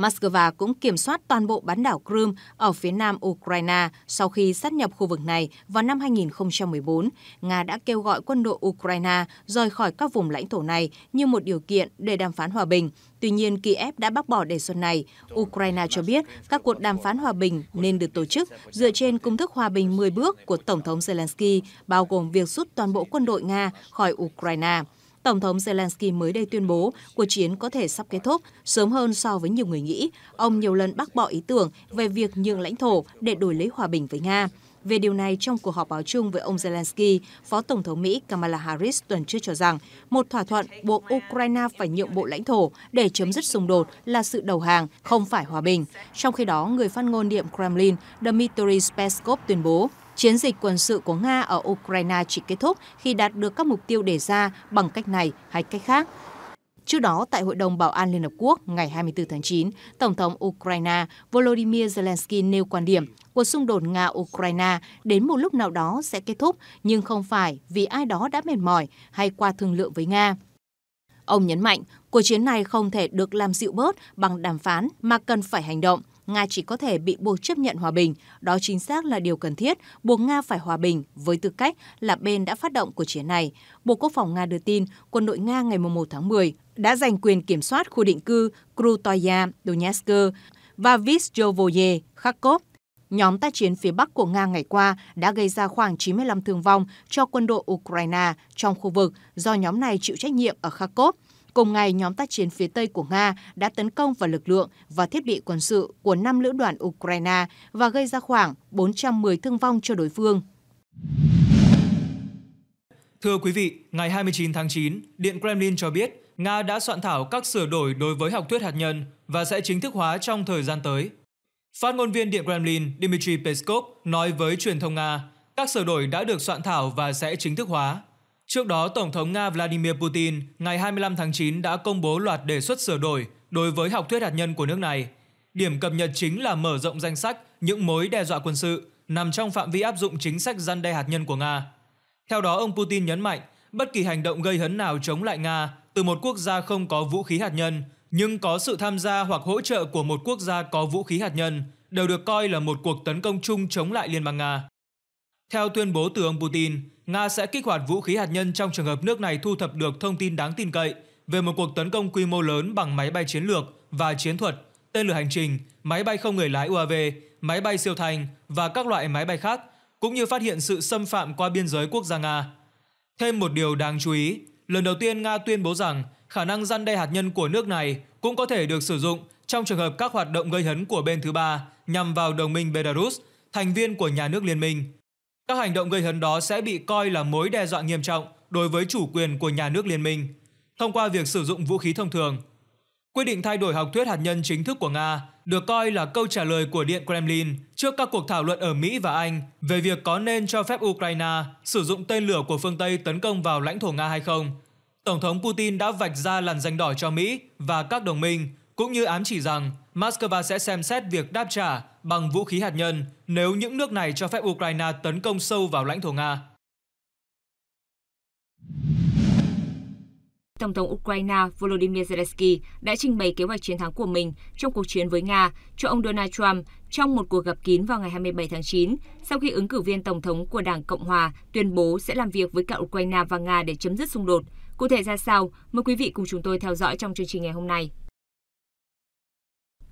[SPEAKER 2] Moscow cũng kiểm soát toàn bộ bán đảo Crimea ở phía nam Ukraine sau khi sát nhập khu vực này vào năm 2014. Nga đã kêu gọi quân đội Ukraine rời khỏi các vùng lãnh thổ này như một điều kiện để đàm phán hòa bình. Tuy nhiên, Kiev đã bác bỏ đề xuất này. Ukraine cho biết các cuộc đàm phán hòa bình nên được tổ chức dựa trên công thức hòa bình 10 bước của Tổng thống Zelensky, bao gồm việc rút toàn bộ quân đội Nga khỏi Ukraine. Tổng thống Zelensky mới đây tuyên bố cuộc chiến có thể sắp kết thúc sớm hơn so với nhiều người nghĩ. Ông nhiều lần bác bỏ ý tưởng về việc nhượng lãnh thổ để đổi lấy hòa bình với Nga. Về điều này, trong cuộc họp báo chung với ông Zelensky, Phó Tổng thống Mỹ Kamala Harris tuần trước cho rằng một thỏa thuận buộc Ukraine phải nhượng bộ lãnh thổ để chấm dứt xung đột là sự đầu hàng, không phải hòa bình. Trong khi đó, người phát ngôn điện Kremlin Dmitry Peskov tuyên bố Chiến dịch quân sự của Nga ở Ukraine chỉ kết thúc khi đạt được các mục tiêu đề ra bằng cách này hay cách khác. Trước đó, tại Hội đồng Bảo an Liên Hợp Quốc ngày 24 tháng 9, Tổng thống Ukraine Volodymyr Zelensky nêu quan điểm cuộc xung đột Nga-Ukraine đến một lúc nào đó sẽ kết thúc, nhưng không phải vì ai đó đã mệt mỏi hay qua thương lượng với Nga. Ông nhấn mạnh, cuộc chiến này không thể được làm dịu bớt bằng đàm phán mà cần phải hành động, Nga chỉ có thể bị buộc chấp nhận hòa bình. Đó chính xác là điều cần thiết, buộc Nga phải hòa bình với tư cách là bên đã phát động cuộc chiến này. Bộ Quốc phòng Nga đưa tin, quân đội Nga ngày 1 tháng 10 đã giành quyền kiểm soát khu định cư Krutoya, Donetsk và Vizhyovoye, Kharkov. Nhóm tác chiến phía Bắc của Nga ngày qua đã gây ra khoảng 95 thương vong cho quân đội Ukraine trong khu vực do nhóm này chịu trách nhiệm ở Kharkov – Cùng ngày, nhóm tác chiến phía Tây của Nga đã tấn công vào lực lượng và thiết bị quân sự của 5 lữ đoàn Ukraine và gây ra khoảng 410 thương vong cho đối phương.
[SPEAKER 4] Thưa quý vị, ngày 29 tháng 9, Điện Kremlin cho biết Nga đã soạn thảo các sửa đổi đối với học thuyết hạt nhân và sẽ chính thức hóa trong thời gian tới. Phát ngôn viên Điện Kremlin Dmitry Peskov nói với truyền thông Nga, các sửa đổi đã được soạn thảo và sẽ chính thức hóa. Trước đó, Tổng thống Nga Vladimir Putin ngày 25 tháng 9 đã công bố loạt đề xuất sửa đổi đối với học thuyết hạt nhân của nước này. Điểm cập nhật chính là mở rộng danh sách những mối đe dọa quân sự nằm trong phạm vi áp dụng chính sách gian đe hạt nhân của Nga. Theo đó, ông Putin nhấn mạnh bất kỳ hành động gây hấn nào chống lại Nga từ một quốc gia không có vũ khí hạt nhân, nhưng có sự tham gia hoặc hỗ trợ của một quốc gia có vũ khí hạt nhân đều được coi là một cuộc tấn công chung chống lại Liên bang Nga. Theo tuyên bố từ ông Putin, Nga sẽ kích hoạt vũ khí hạt nhân trong trường hợp nước này thu thập được thông tin đáng tin cậy về một cuộc tấn công quy mô lớn bằng máy bay chiến lược và chiến thuật, tên lửa hành trình, máy bay không người lái UAV, máy bay siêu thanh và các loại máy bay khác, cũng như phát hiện sự xâm phạm qua biên giới quốc gia Nga. Thêm một điều đáng chú ý, lần đầu tiên Nga tuyên bố rằng khả năng răn đe hạt nhân của nước này cũng có thể được sử dụng trong trường hợp các hoạt động gây hấn của bên thứ ba nhằm vào đồng minh Belarus, thành viên của nhà nước liên minh. Các hành động gây hấn đó sẽ bị coi là mối đe dọa nghiêm trọng đối với chủ quyền của nhà nước liên minh thông qua việc sử dụng vũ khí thông thường. Quyết định thay đổi học thuyết hạt nhân chính thức của Nga được coi là câu trả lời của Điện Kremlin trước các cuộc thảo luận ở Mỹ và Anh về việc có nên cho phép Ukraine sử dụng tên lửa của phương Tây tấn công vào lãnh thổ Nga hay không. Tổng thống Putin đã vạch ra làn danh đỏ cho Mỹ và các đồng minh, cũng như ám chỉ rằng Moscow sẽ xem xét việc đáp trả bằng vũ khí hạt nhân nếu những nước này cho phép Ukraine tấn công sâu vào lãnh thổ Nga.
[SPEAKER 5] Tổng thống Ukraine Volodymyr Zelensky đã trình bày kế hoạch chiến thắng của mình trong cuộc chiến với Nga cho ông Donald Trump trong một cuộc gặp kín vào ngày 27 tháng 9, sau khi ứng cử viên tổng thống của Đảng Cộng hòa tuyên bố sẽ làm việc với cả Ukraine và Nga để chấm dứt xung đột. Cụ thể ra sao, mời quý vị cùng chúng tôi theo dõi trong chương trình ngày hôm nay.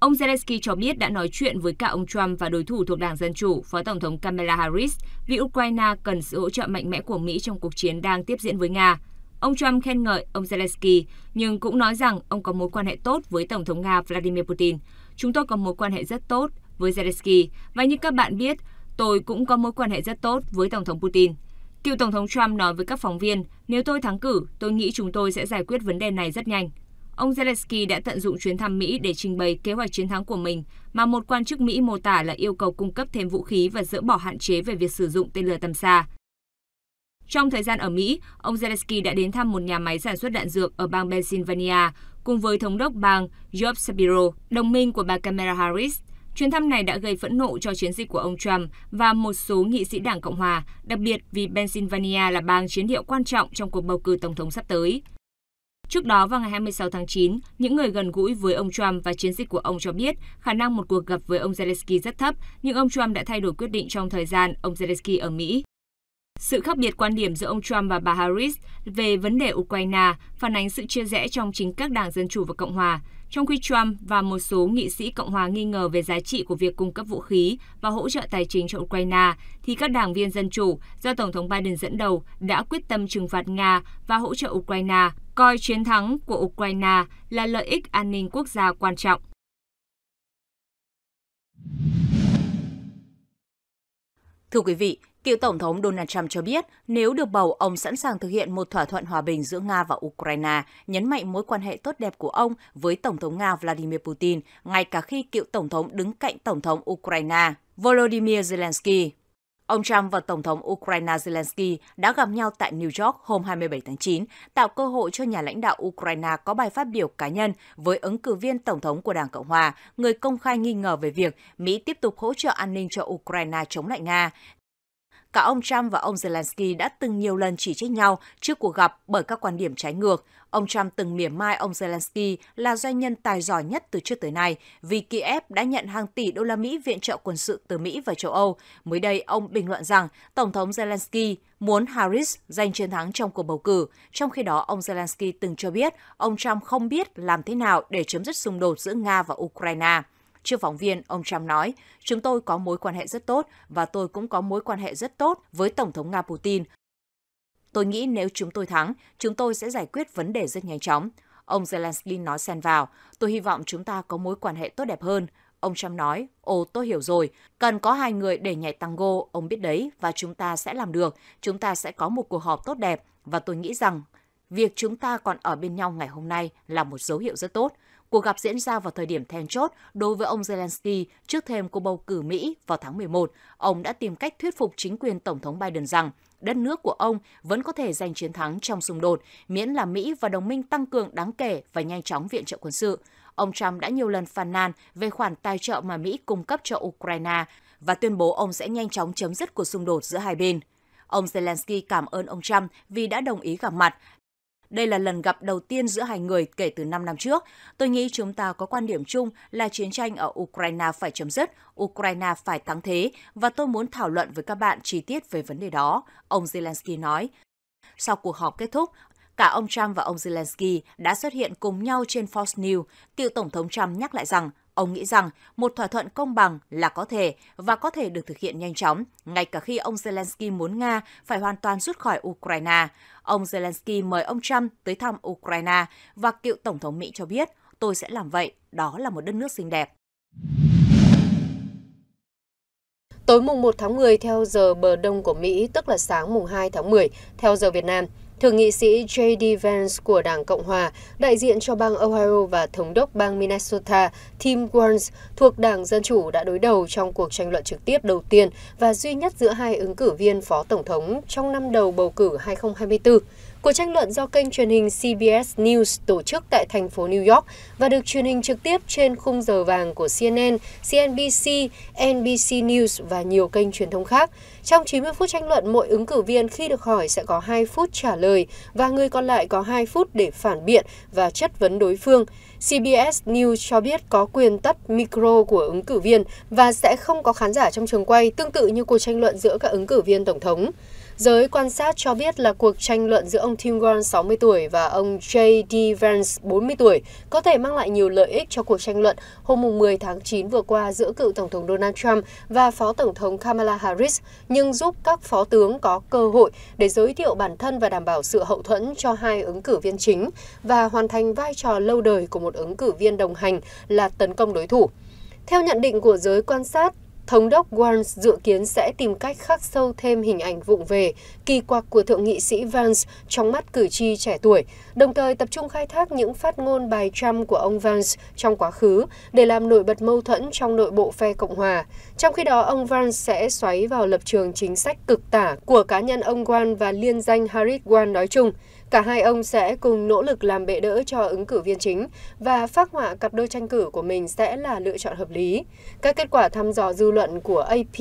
[SPEAKER 5] Ông Zelensky cho biết đã nói chuyện với cả ông Trump và đối thủ thuộc Đảng Dân Chủ, Phó Tổng thống Kamala Harris, vì Ukraine cần sự hỗ trợ mạnh mẽ của Mỹ trong cuộc chiến đang tiếp diễn với Nga. Ông Trump khen ngợi ông Zelensky, nhưng cũng nói rằng ông có mối quan hệ tốt với Tổng thống Nga Vladimir Putin. Chúng tôi có mối quan hệ rất tốt với Zelensky, và như các bạn biết, tôi cũng có mối quan hệ rất tốt với Tổng thống Putin. Cựu Tổng thống Trump nói với các phóng viên, nếu tôi thắng cử, tôi nghĩ chúng tôi sẽ giải quyết vấn đề này rất nhanh. Ông Zelensky đã tận dụng chuyến thăm Mỹ để trình bày kế hoạch chiến thắng của mình, mà một quan chức Mỹ mô tả là yêu cầu cung cấp thêm vũ khí và dỡ bỏ hạn chế về việc sử dụng tên lửa tầm xa. Trong thời gian ở Mỹ, ông Zelensky đã đến thăm một nhà máy sản xuất đạn dược ở bang Pennsylvania cùng với thống đốc bang Job Shapiro, đồng minh của bà Kamala Harris. Chuyến thăm này đã gây phẫn nộ cho chiến dịch của ông Trump và một số nghị sĩ Đảng Cộng hòa, đặc biệt vì Pennsylvania là bang chiến địa quan trọng trong cuộc bầu cử tổng thống sắp tới. Trước đó vào ngày 26 tháng 9, những người gần gũi với ông Trump và chiến dịch của ông cho biết khả năng một cuộc gặp với ông Zelensky rất thấp, nhưng ông Trump đã thay đổi quyết định trong thời gian ông Zelensky ở Mỹ. Sự khác biệt quan điểm giữa ông Trump và bà Harris về vấn đề Ukraine phản ánh sự chia rẽ trong chính các đảng Dân Chủ và Cộng Hòa, trong khi Trump và một số nghị sĩ Cộng Hòa nghi ngờ về giá trị của việc cung cấp vũ khí và hỗ trợ tài chính cho Ukraine, thì các đảng viên Dân Chủ do Tổng thống Biden dẫn đầu đã quyết tâm trừng phạt Nga và hỗ trợ Ukraine coi chiến thắng của Ukraine là lợi ích an ninh quốc gia quan trọng.
[SPEAKER 2] Thưa quý vị, cựu Tổng thống Donald Trump cho biết nếu được bầu, ông sẵn sàng thực hiện một thỏa thuận hòa bình giữa Nga và Ukraine, nhấn mạnh mối quan hệ tốt đẹp của ông với Tổng thống Nga Vladimir Putin, ngay cả khi cựu Tổng thống đứng cạnh Tổng thống Ukraine Volodymyr Zelensky. Ông Trump và Tổng thống Ukraine Zelensky đã gặp nhau tại New York hôm 27 tháng 9, tạo cơ hội cho nhà lãnh đạo Ukraine có bài phát biểu cá nhân với ứng cử viên Tổng thống của Đảng Cộng Hòa, người công khai nghi ngờ về việc Mỹ tiếp tục hỗ trợ an ninh cho Ukraine chống lại Nga, cả ông Trump và ông Zelensky đã từng nhiều lần chỉ trích nhau trước cuộc gặp bởi các quan điểm trái ngược. Ông Trump từng mỉa mai ông Zelensky là doanh nhân tài giỏi nhất từ trước tới nay vì Kiev đã nhận hàng tỷ đô la Mỹ viện trợ quân sự từ Mỹ và châu Âu. Mới đây, ông bình luận rằng Tổng thống Zelensky muốn Harris giành chiến thắng trong cuộc bầu cử. Trong khi đó, ông Zelensky từng cho biết ông Trump không biết làm thế nào để chấm dứt xung đột giữa Nga và Ukraine. Trước phóng viên, ông Trump nói, chúng tôi có mối quan hệ rất tốt và tôi cũng có mối quan hệ rất tốt với Tổng thống Nga Putin. Tôi nghĩ nếu chúng tôi thắng, chúng tôi sẽ giải quyết vấn đề rất nhanh chóng. Ông Zelensky nói xen vào, tôi hy vọng chúng ta có mối quan hệ tốt đẹp hơn. Ông Trump nói, ồ tôi hiểu rồi, cần có hai người để nhảy tango, ông biết đấy, và chúng ta sẽ làm được, chúng ta sẽ có một cuộc họp tốt đẹp, và tôi nghĩ rằng việc chúng ta còn ở bên nhau ngày hôm nay là một dấu hiệu rất tốt. Cuộc gặp diễn ra vào thời điểm then chốt đối với ông Zelensky trước thêm cuộc bầu cử Mỹ vào tháng 11. Ông đã tìm cách thuyết phục chính quyền Tổng thống Biden rằng đất nước của ông vẫn có thể giành chiến thắng trong xung đột, miễn là Mỹ và đồng minh tăng cường đáng kể và nhanh chóng viện trợ quân sự. Ông Trump đã nhiều lần phàn nàn về khoản tài trợ mà Mỹ cung cấp cho Ukraine và tuyên bố ông sẽ nhanh chóng chấm dứt cuộc xung đột giữa hai bên. Ông Zelensky cảm ơn ông Trump vì đã đồng ý gặp mặt, đây là lần gặp đầu tiên giữa hai người kể từ 5 năm trước. Tôi nghĩ chúng ta có quan điểm chung là chiến tranh ở Ukraine phải chấm dứt, Ukraine phải thắng thế và tôi muốn thảo luận với các bạn chi tiết về vấn đề đó, ông Zelensky nói. Sau cuộc họp kết thúc, cả ông Trump và ông Zelensky đã xuất hiện cùng nhau trên Fox News. Cựu Tổng thống Trump nhắc lại rằng Ông nghĩ rằng một thỏa thuận công bằng là có thể và có thể được thực hiện nhanh chóng, ngay cả khi ông Zelensky muốn Nga phải hoàn toàn rút khỏi Ukraine. Ông Zelensky mời ông Trump tới thăm Ukraine và cựu Tổng thống Mỹ cho biết, tôi sẽ làm vậy, đó là một đất nước xinh đẹp.
[SPEAKER 6] Tối mùng 1 tháng 10 theo giờ bờ đông của Mỹ, tức là sáng mùng 2 tháng 10 theo giờ Việt Nam, thượng nghị sĩ J.D. Vance của Đảng Cộng Hòa, đại diện cho bang Ohio và thống đốc bang Minnesota Tim Walz thuộc Đảng Dân Chủ đã đối đầu trong cuộc tranh luận trực tiếp đầu tiên và duy nhất giữa hai ứng cử viên phó tổng thống trong năm đầu bầu cử 2024. Cuộc tranh luận do kênh truyền hình CBS News tổ chức tại thành phố New York và được truyền hình trực tiếp trên khung giờ vàng của CNN, CNBC, NBC News và nhiều kênh truyền thông khác. Trong 90 phút tranh luận, mỗi ứng cử viên khi được hỏi sẽ có 2 phút trả lời và người còn lại có 2 phút để phản biện và chất vấn đối phương. CBS News cho biết có quyền tắt micro của ứng cử viên và sẽ không có khán giả trong trường quay, tương tự như cuộc tranh luận giữa các ứng cử viên tổng thống giới quan sát cho biết là cuộc tranh luận giữa ông tim gon sáu mươi tuổi và ông jd vance bốn mươi tuổi có thể mang lại nhiều lợi ích cho cuộc tranh luận hôm 10 tháng 9 vừa qua giữa cựu tổng thống donald trump và phó tổng thống kamala harris nhưng giúp các phó tướng có cơ hội để giới thiệu bản thân và đảm bảo sự hậu thuẫn cho hai ứng cử viên chính và hoàn thành vai trò lâu đời của một ứng cử viên đồng hành là tấn công đối thủ theo nhận định của giới quan sát, thống đốc Walz dự kiến sẽ tìm cách khắc sâu thêm hình ảnh vụng về, kỳ quặc của thượng nghị sĩ Vance trong mắt cử tri trẻ tuổi, đồng thời tập trung khai thác những phát ngôn bài Trump của ông Vance trong quá khứ để làm nổi bật mâu thuẫn trong nội bộ phe Cộng Hòa. Trong khi đó, ông Vance sẽ xoáy vào lập trường chính sách cực tả của cá nhân ông Wan và liên danh Harris Wan nói chung. Cả hai ông sẽ cùng nỗ lực làm bệ đỡ cho ứng cử viên chính và phát họa cặp đôi tranh cử của mình sẽ là lựa chọn hợp lý. Các kết quả thăm dò dư luận của AP,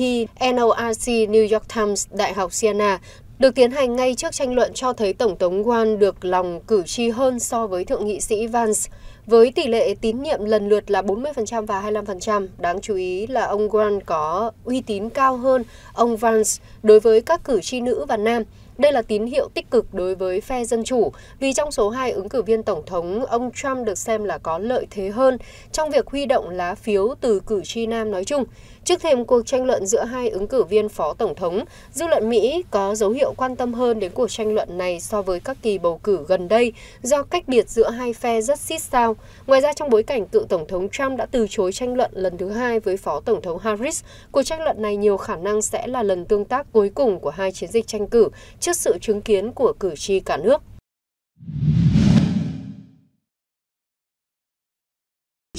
[SPEAKER 6] NORC, New York Times, Đại học Siena được tiến hành ngay trước tranh luận cho thấy Tổng thống Wan được lòng cử tri hơn so với Thượng nghị sĩ Vance, với tỷ lệ tín nhiệm lần lượt là 40% và 25%. Đáng chú ý là ông Wan có uy tín cao hơn ông Vance đối với các cử tri nữ và nam, đây là tín hiệu tích cực đối với phe dân chủ vì trong số hai ứng cử viên tổng thống ông trump được xem là có lợi thế hơn trong việc huy động lá phiếu từ cử tri nam nói chung trước thêm cuộc tranh luận giữa hai ứng cử viên phó tổng thống dư luận mỹ có dấu hiệu quan tâm hơn đến cuộc tranh luận này so với các kỳ bầu cử gần đây do cách biệt giữa hai phe rất xít sao ngoài ra trong bối cảnh cựu tổng thống trump đã từ chối tranh luận lần thứ hai với phó tổng thống harris cuộc tranh luận này nhiều khả năng sẽ là lần tương tác cuối cùng của hai chiến dịch tranh cử trước sự chứng kiến của cử tri cả nước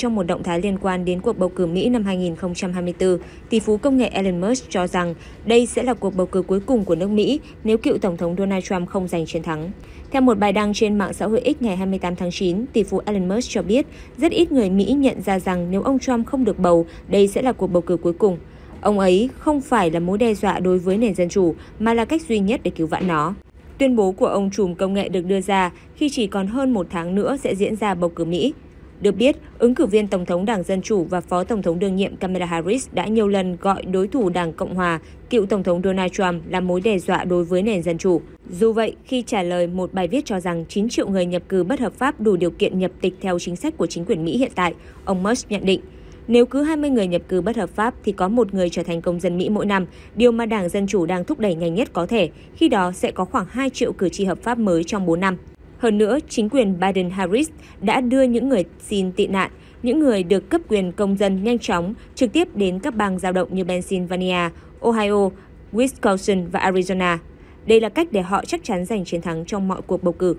[SPEAKER 5] Trong một động thái liên quan đến cuộc bầu cử Mỹ năm 2024, tỷ phú công nghệ Elon Musk cho rằng đây sẽ là cuộc bầu cử cuối cùng của nước Mỹ nếu cựu Tổng thống Donald Trump không giành chiến thắng. Theo một bài đăng trên mạng xã hội X ngày 28 tháng 9, tỷ phú Elon Musk cho biết rất ít người Mỹ nhận ra rằng nếu ông Trump không được bầu, đây sẽ là cuộc bầu cử cuối cùng. Ông ấy không phải là mối đe dọa đối với nền dân chủ, mà là cách duy nhất để cứu vãn nó. Tuyên bố của ông trùm công nghệ được đưa ra khi chỉ còn hơn một tháng nữa sẽ diễn ra bầu cử Mỹ. Được biết, ứng cử viên Tổng thống Đảng Dân Chủ và Phó Tổng thống đương nhiệm Kamala Harris đã nhiều lần gọi đối thủ Đảng Cộng Hòa, cựu Tổng thống Donald Trump là mối đe dọa đối với nền dân chủ. Dù vậy, khi trả lời một bài viết cho rằng 9 triệu người nhập cư bất hợp pháp đủ điều kiện nhập tịch theo chính sách của chính quyền Mỹ hiện tại, ông Musk nhận định, nếu cứ 20 người nhập cư bất hợp pháp thì có một người trở thành công dân Mỹ mỗi năm, điều mà Đảng Dân Chủ đang thúc đẩy nhanh nhất có thể. Khi đó sẽ có khoảng 2 triệu cử tri hợp pháp mới trong 4 năm. Hơn nữa, chính quyền Biden-Harris đã đưa những người xin tị nạn, những người được cấp quyền công dân nhanh chóng trực tiếp đến các bang giao động như Pennsylvania, Ohio, Wisconsin và Arizona. Đây là cách để họ chắc chắn giành chiến thắng trong mọi cuộc bầu cử.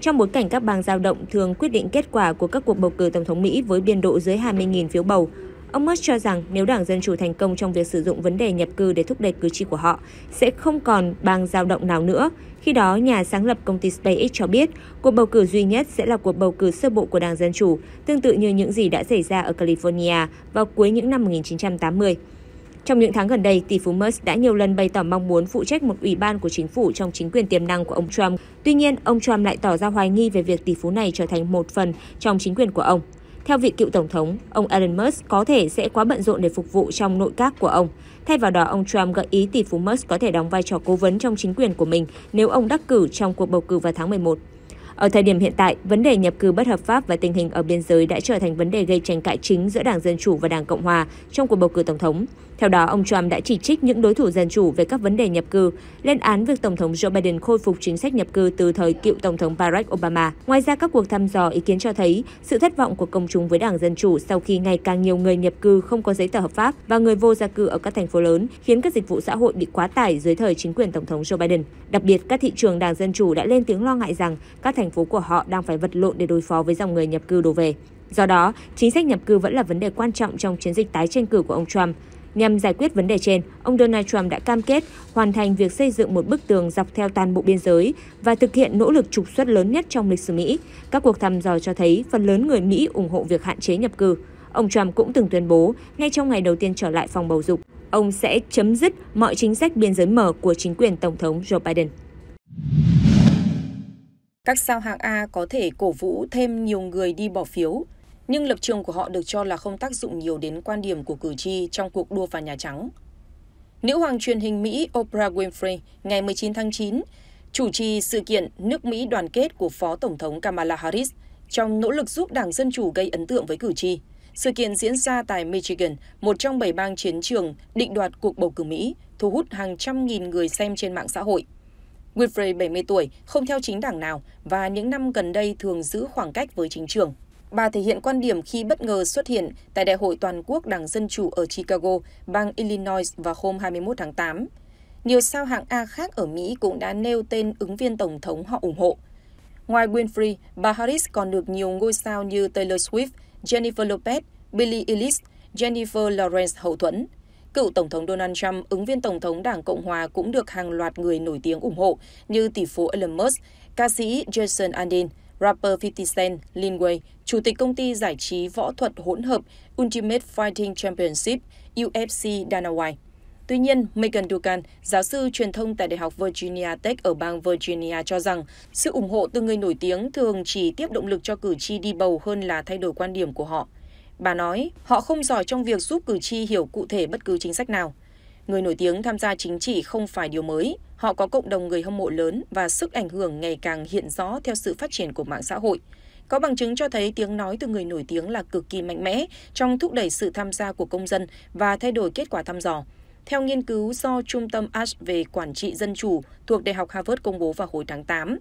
[SPEAKER 5] Trong bối cảnh các bang giao động thường quyết định kết quả của các cuộc bầu cử tổng thống Mỹ với biên độ dưới 20.000 phiếu bầu, Ông Musk cho rằng nếu Đảng Dân Chủ thành công trong việc sử dụng vấn đề nhập cư để thúc đẩy cử tri của họ, sẽ không còn bang dao động nào nữa. Khi đó, nhà sáng lập công ty SpaceX cho biết cuộc bầu cử duy nhất sẽ là cuộc bầu cử sơ bộ của Đảng Dân Chủ, tương tự như những gì đã xảy ra ở California vào cuối những năm 1980. Trong những tháng gần đây, tỷ phú Musk đã nhiều lần bày tỏ mong muốn phụ trách một ủy ban của chính phủ trong chính quyền tiềm năng của ông Trump. Tuy nhiên, ông Trump lại tỏ ra hoài nghi về việc tỷ phú này trở thành một phần trong chính quyền của ông. Theo vị cựu tổng thống, ông Elon Musk có thể sẽ quá bận rộn để phục vụ trong nội các của ông. Thay vào đó, ông Trump gợi ý tỷ phú Musk có thể đóng vai trò cố vấn trong chính quyền của mình nếu ông đắc cử trong cuộc bầu cử vào tháng 11. Ở thời điểm hiện tại, vấn đề nhập cư bất hợp pháp và tình hình ở biên giới đã trở thành vấn đề gây tranh cãi chính giữa Đảng Dân Chủ và Đảng Cộng Hòa trong cuộc bầu cử Tổng thống. Theo đó, ông Trump đã chỉ trích những đối thủ dân chủ về các vấn đề nhập cư, lên án việc Tổng thống Joe Biden khôi phục chính sách nhập cư từ thời cựu Tổng thống Barack Obama. Ngoài ra, các cuộc thăm dò ý kiến cho thấy sự thất vọng của công chúng với Đảng Dân Chủ sau khi ngày càng nhiều người nhập cư không có giấy tờ hợp pháp và người vô gia cư ở các thành phố lớn, khiến các dịch vụ xã hội bị quá tải dưới thời chính quyền Tổng thống Joe Biden. Đặc biệt, các thị trường Đảng Dân Chủ đã lên tiếng lo ngại rằng các thành phố của họ đang phải vật lộn để đối phó với dòng người nhập cư đổ về. Do đó, chính sách nhập cư vẫn là vấn đề quan trọng trong chiến dịch tái tranh cử của ông Trump. Nhằm giải quyết vấn đề trên, ông Donald Trump đã cam kết hoàn thành việc xây dựng một bức tường dọc theo toàn bộ biên giới và thực hiện nỗ lực trục xuất lớn nhất trong lịch sử Mỹ. Các cuộc thăm dò cho thấy phần lớn người Mỹ ủng hộ việc hạn chế nhập cư. Ông Trump cũng từng tuyên bố, ngay trong ngày đầu tiên trở lại phòng bầu dục, ông sẽ chấm dứt mọi chính sách biên giới mở của chính quyền Tổng thống Joe Biden.
[SPEAKER 3] Các sao hạng A có thể cổ vũ thêm nhiều người đi bỏ phiếu nhưng lập trường của họ được cho là không tác dụng nhiều đến quan điểm của cử tri trong cuộc đua vào Nhà Trắng. Nữ hoàng truyền hình Mỹ Oprah Winfrey ngày 19 tháng 9 chủ trì sự kiện nước Mỹ đoàn kết của Phó Tổng thống Kamala Harris trong nỗ lực giúp Đảng Dân Chủ gây ấn tượng với cử tri. Sự kiện diễn ra tại Michigan, một trong bảy bang chiến trường định đoạt cuộc bầu cử Mỹ, thu hút hàng trăm nghìn người xem trên mạng xã hội. Winfrey, 70 tuổi, không theo chính đảng nào và những năm gần đây thường giữ khoảng cách với chính trường bà thể hiện quan điểm khi bất ngờ xuất hiện tại đại hội toàn quốc đảng Dân Chủ ở Chicago, bang Illinois vào hôm 21 tháng 8. Nhiều sao hạng A khác ở Mỹ cũng đã nêu tên ứng viên Tổng thống họ ủng hộ. Ngoài Winfrey, bà Harris còn được nhiều ngôi sao như Taylor Swift, Jennifer Lopez, Billie Eilish, Jennifer Lawrence hậu thuẫn. Cựu Tổng thống Donald Trump, ứng viên Tổng thống Đảng Cộng Hòa cũng được hàng loạt người nổi tiếng ủng hộ như tỷ phú Elon Musk, ca sĩ Jason Aldean, rapper 50 Cent, Lin Wayne, chủ tịch công ty giải trí võ thuật hỗn hợp Ultimate Fighting Championship UFC Dana White. Tuy nhiên, Megan Dugan, giáo sư truyền thông tại Đại học Virginia Tech ở bang Virginia cho rằng sự ủng hộ từ người nổi tiếng thường chỉ tiếp động lực cho cử tri đi bầu hơn là thay đổi quan điểm của họ. Bà nói, họ không giỏi trong việc giúp cử tri hiểu cụ thể bất cứ chính sách nào. Người nổi tiếng tham gia chính trị không phải điều mới, Họ có cộng đồng người hâm mộ lớn và sức ảnh hưởng ngày càng hiện rõ theo sự phát triển của mạng xã hội. Có bằng chứng cho thấy tiếng nói từ người nổi tiếng là cực kỳ mạnh mẽ trong thúc đẩy sự tham gia của công dân và thay đổi kết quả thăm dò. Theo nghiên cứu do Trung tâm Ash về Quản trị Dân chủ thuộc Đại học Harvard công bố vào hồi tháng 8,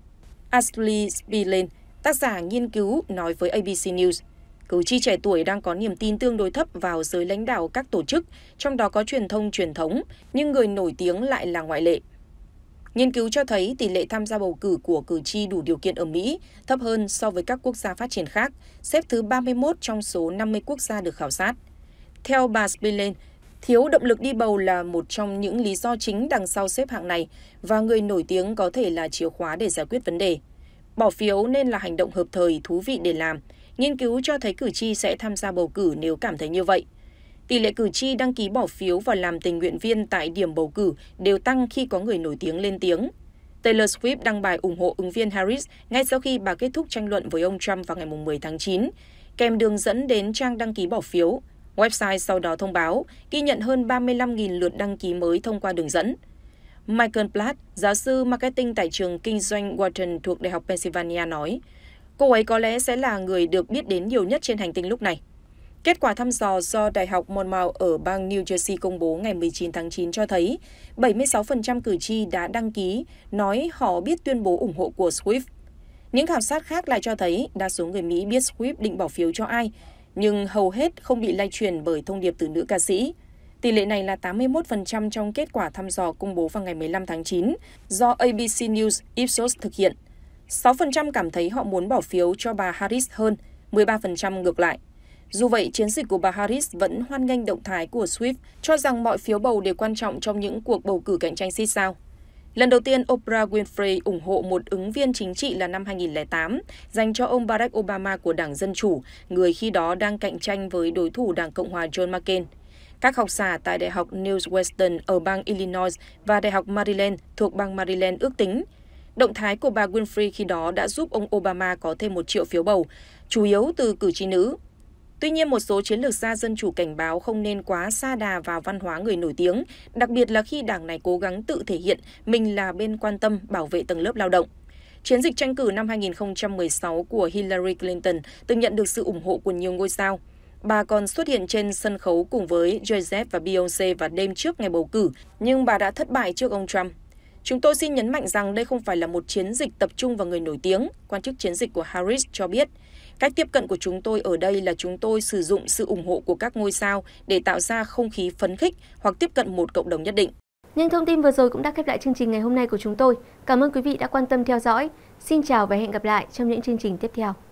[SPEAKER 3] Ashley Spillane, tác giả nghiên cứu, nói với ABC News, cử tri trẻ tuổi đang có niềm tin tương đối thấp vào giới lãnh đạo các tổ chức, trong đó có truyền thông truyền thống, nhưng người nổi tiếng lại là ngoại lệ. Nghiên cứu cho thấy tỷ lệ tham gia bầu cử của cử tri đủ điều kiện ở Mỹ thấp hơn so với các quốc gia phát triển khác, xếp thứ 31 trong số 50 quốc gia được khảo sát. Theo bà Spillane, thiếu động lực đi bầu là một trong những lý do chính đằng sau xếp hạng này và người nổi tiếng có thể là chìa khóa để giải quyết vấn đề. Bỏ phiếu nên là hành động hợp thời, thú vị để làm. Nghiên cứu cho thấy cử tri sẽ tham gia bầu cử nếu cảm thấy như vậy. Tỷ lệ cử tri đăng ký bỏ phiếu và làm tình nguyện viên tại điểm bầu cử đều tăng khi có người nổi tiếng lên tiếng. Taylor Swift đăng bài ủng hộ ứng viên Harris ngay sau khi bà kết thúc tranh luận với ông Trump vào ngày 10 tháng 9, kèm đường dẫn đến trang đăng ký bỏ phiếu. Website sau đó thông báo ghi nhận hơn 35.000 lượt đăng ký mới thông qua đường dẫn. Michael Platt, giáo sư marketing tại trường kinh doanh Wharton thuộc Đại học Pennsylvania nói, cô ấy có lẽ sẽ là người được biết đến nhiều nhất trên hành tinh lúc này. Kết quả thăm dò do Đại học Monmouth ở bang New Jersey công bố ngày 19 tháng 9 cho thấy 76% cử tri đã đăng ký nói họ biết tuyên bố ủng hộ của Swift. Những khảo sát khác lại cho thấy đa số người Mỹ biết Swift định bỏ phiếu cho ai, nhưng hầu hết không bị lay truyền bởi thông điệp từ nữ ca sĩ. Tỷ lệ này là 81% trong kết quả thăm dò công bố vào ngày 15 tháng 9 do ABC News Ipsos thực hiện. 6% cảm thấy họ muốn bỏ phiếu cho bà Harris hơn, 13% ngược lại. Dù vậy, chiến dịch của bà Harris vẫn hoan nghênh động thái của Swift, cho rằng mọi phiếu bầu đều quan trọng trong những cuộc bầu cử cạnh tranh xích sao. Lần đầu tiên, Oprah Winfrey ủng hộ một ứng viên chính trị là năm 2008 dành cho ông Barack Obama của Đảng Dân Chủ, người khi đó đang cạnh tranh với đối thủ Đảng Cộng hòa John McCain. Các học giả tại Đại học New Western ở bang Illinois và Đại học Maryland thuộc bang Maryland ước tính Động thái của bà Winfrey khi đó đã giúp ông Obama có thêm một triệu phiếu bầu, chủ yếu từ cử tri nữ. Tuy nhiên, một số chiến lược gia dân chủ cảnh báo không nên quá xa đà vào văn hóa người nổi tiếng, đặc biệt là khi đảng này cố gắng tự thể hiện mình là bên quan tâm bảo vệ tầng lớp lao động. Chiến dịch tranh cử năm 2016 của Hillary Clinton từng nhận được sự ủng hộ của nhiều ngôi sao. Bà còn xuất hiện trên sân khấu cùng với Jay-Z và Beyoncé vào đêm trước ngày bầu cử, nhưng bà đã thất bại trước ông Trump. Chúng tôi xin nhấn mạnh rằng đây không phải là một chiến dịch tập trung vào người nổi tiếng, quan chức chiến dịch của Harris cho biết. Cách tiếp cận của chúng tôi ở đây là chúng tôi sử dụng sự ủng hộ của các ngôi sao để tạo ra không khí phấn khích hoặc tiếp cận một cộng đồng nhất định.
[SPEAKER 1] Những thông tin vừa rồi cũng đã khép lại chương trình ngày hôm nay của chúng tôi. Cảm ơn quý vị đã quan tâm theo dõi. Xin chào
[SPEAKER 4] và hẹn gặp lại trong những chương trình tiếp theo.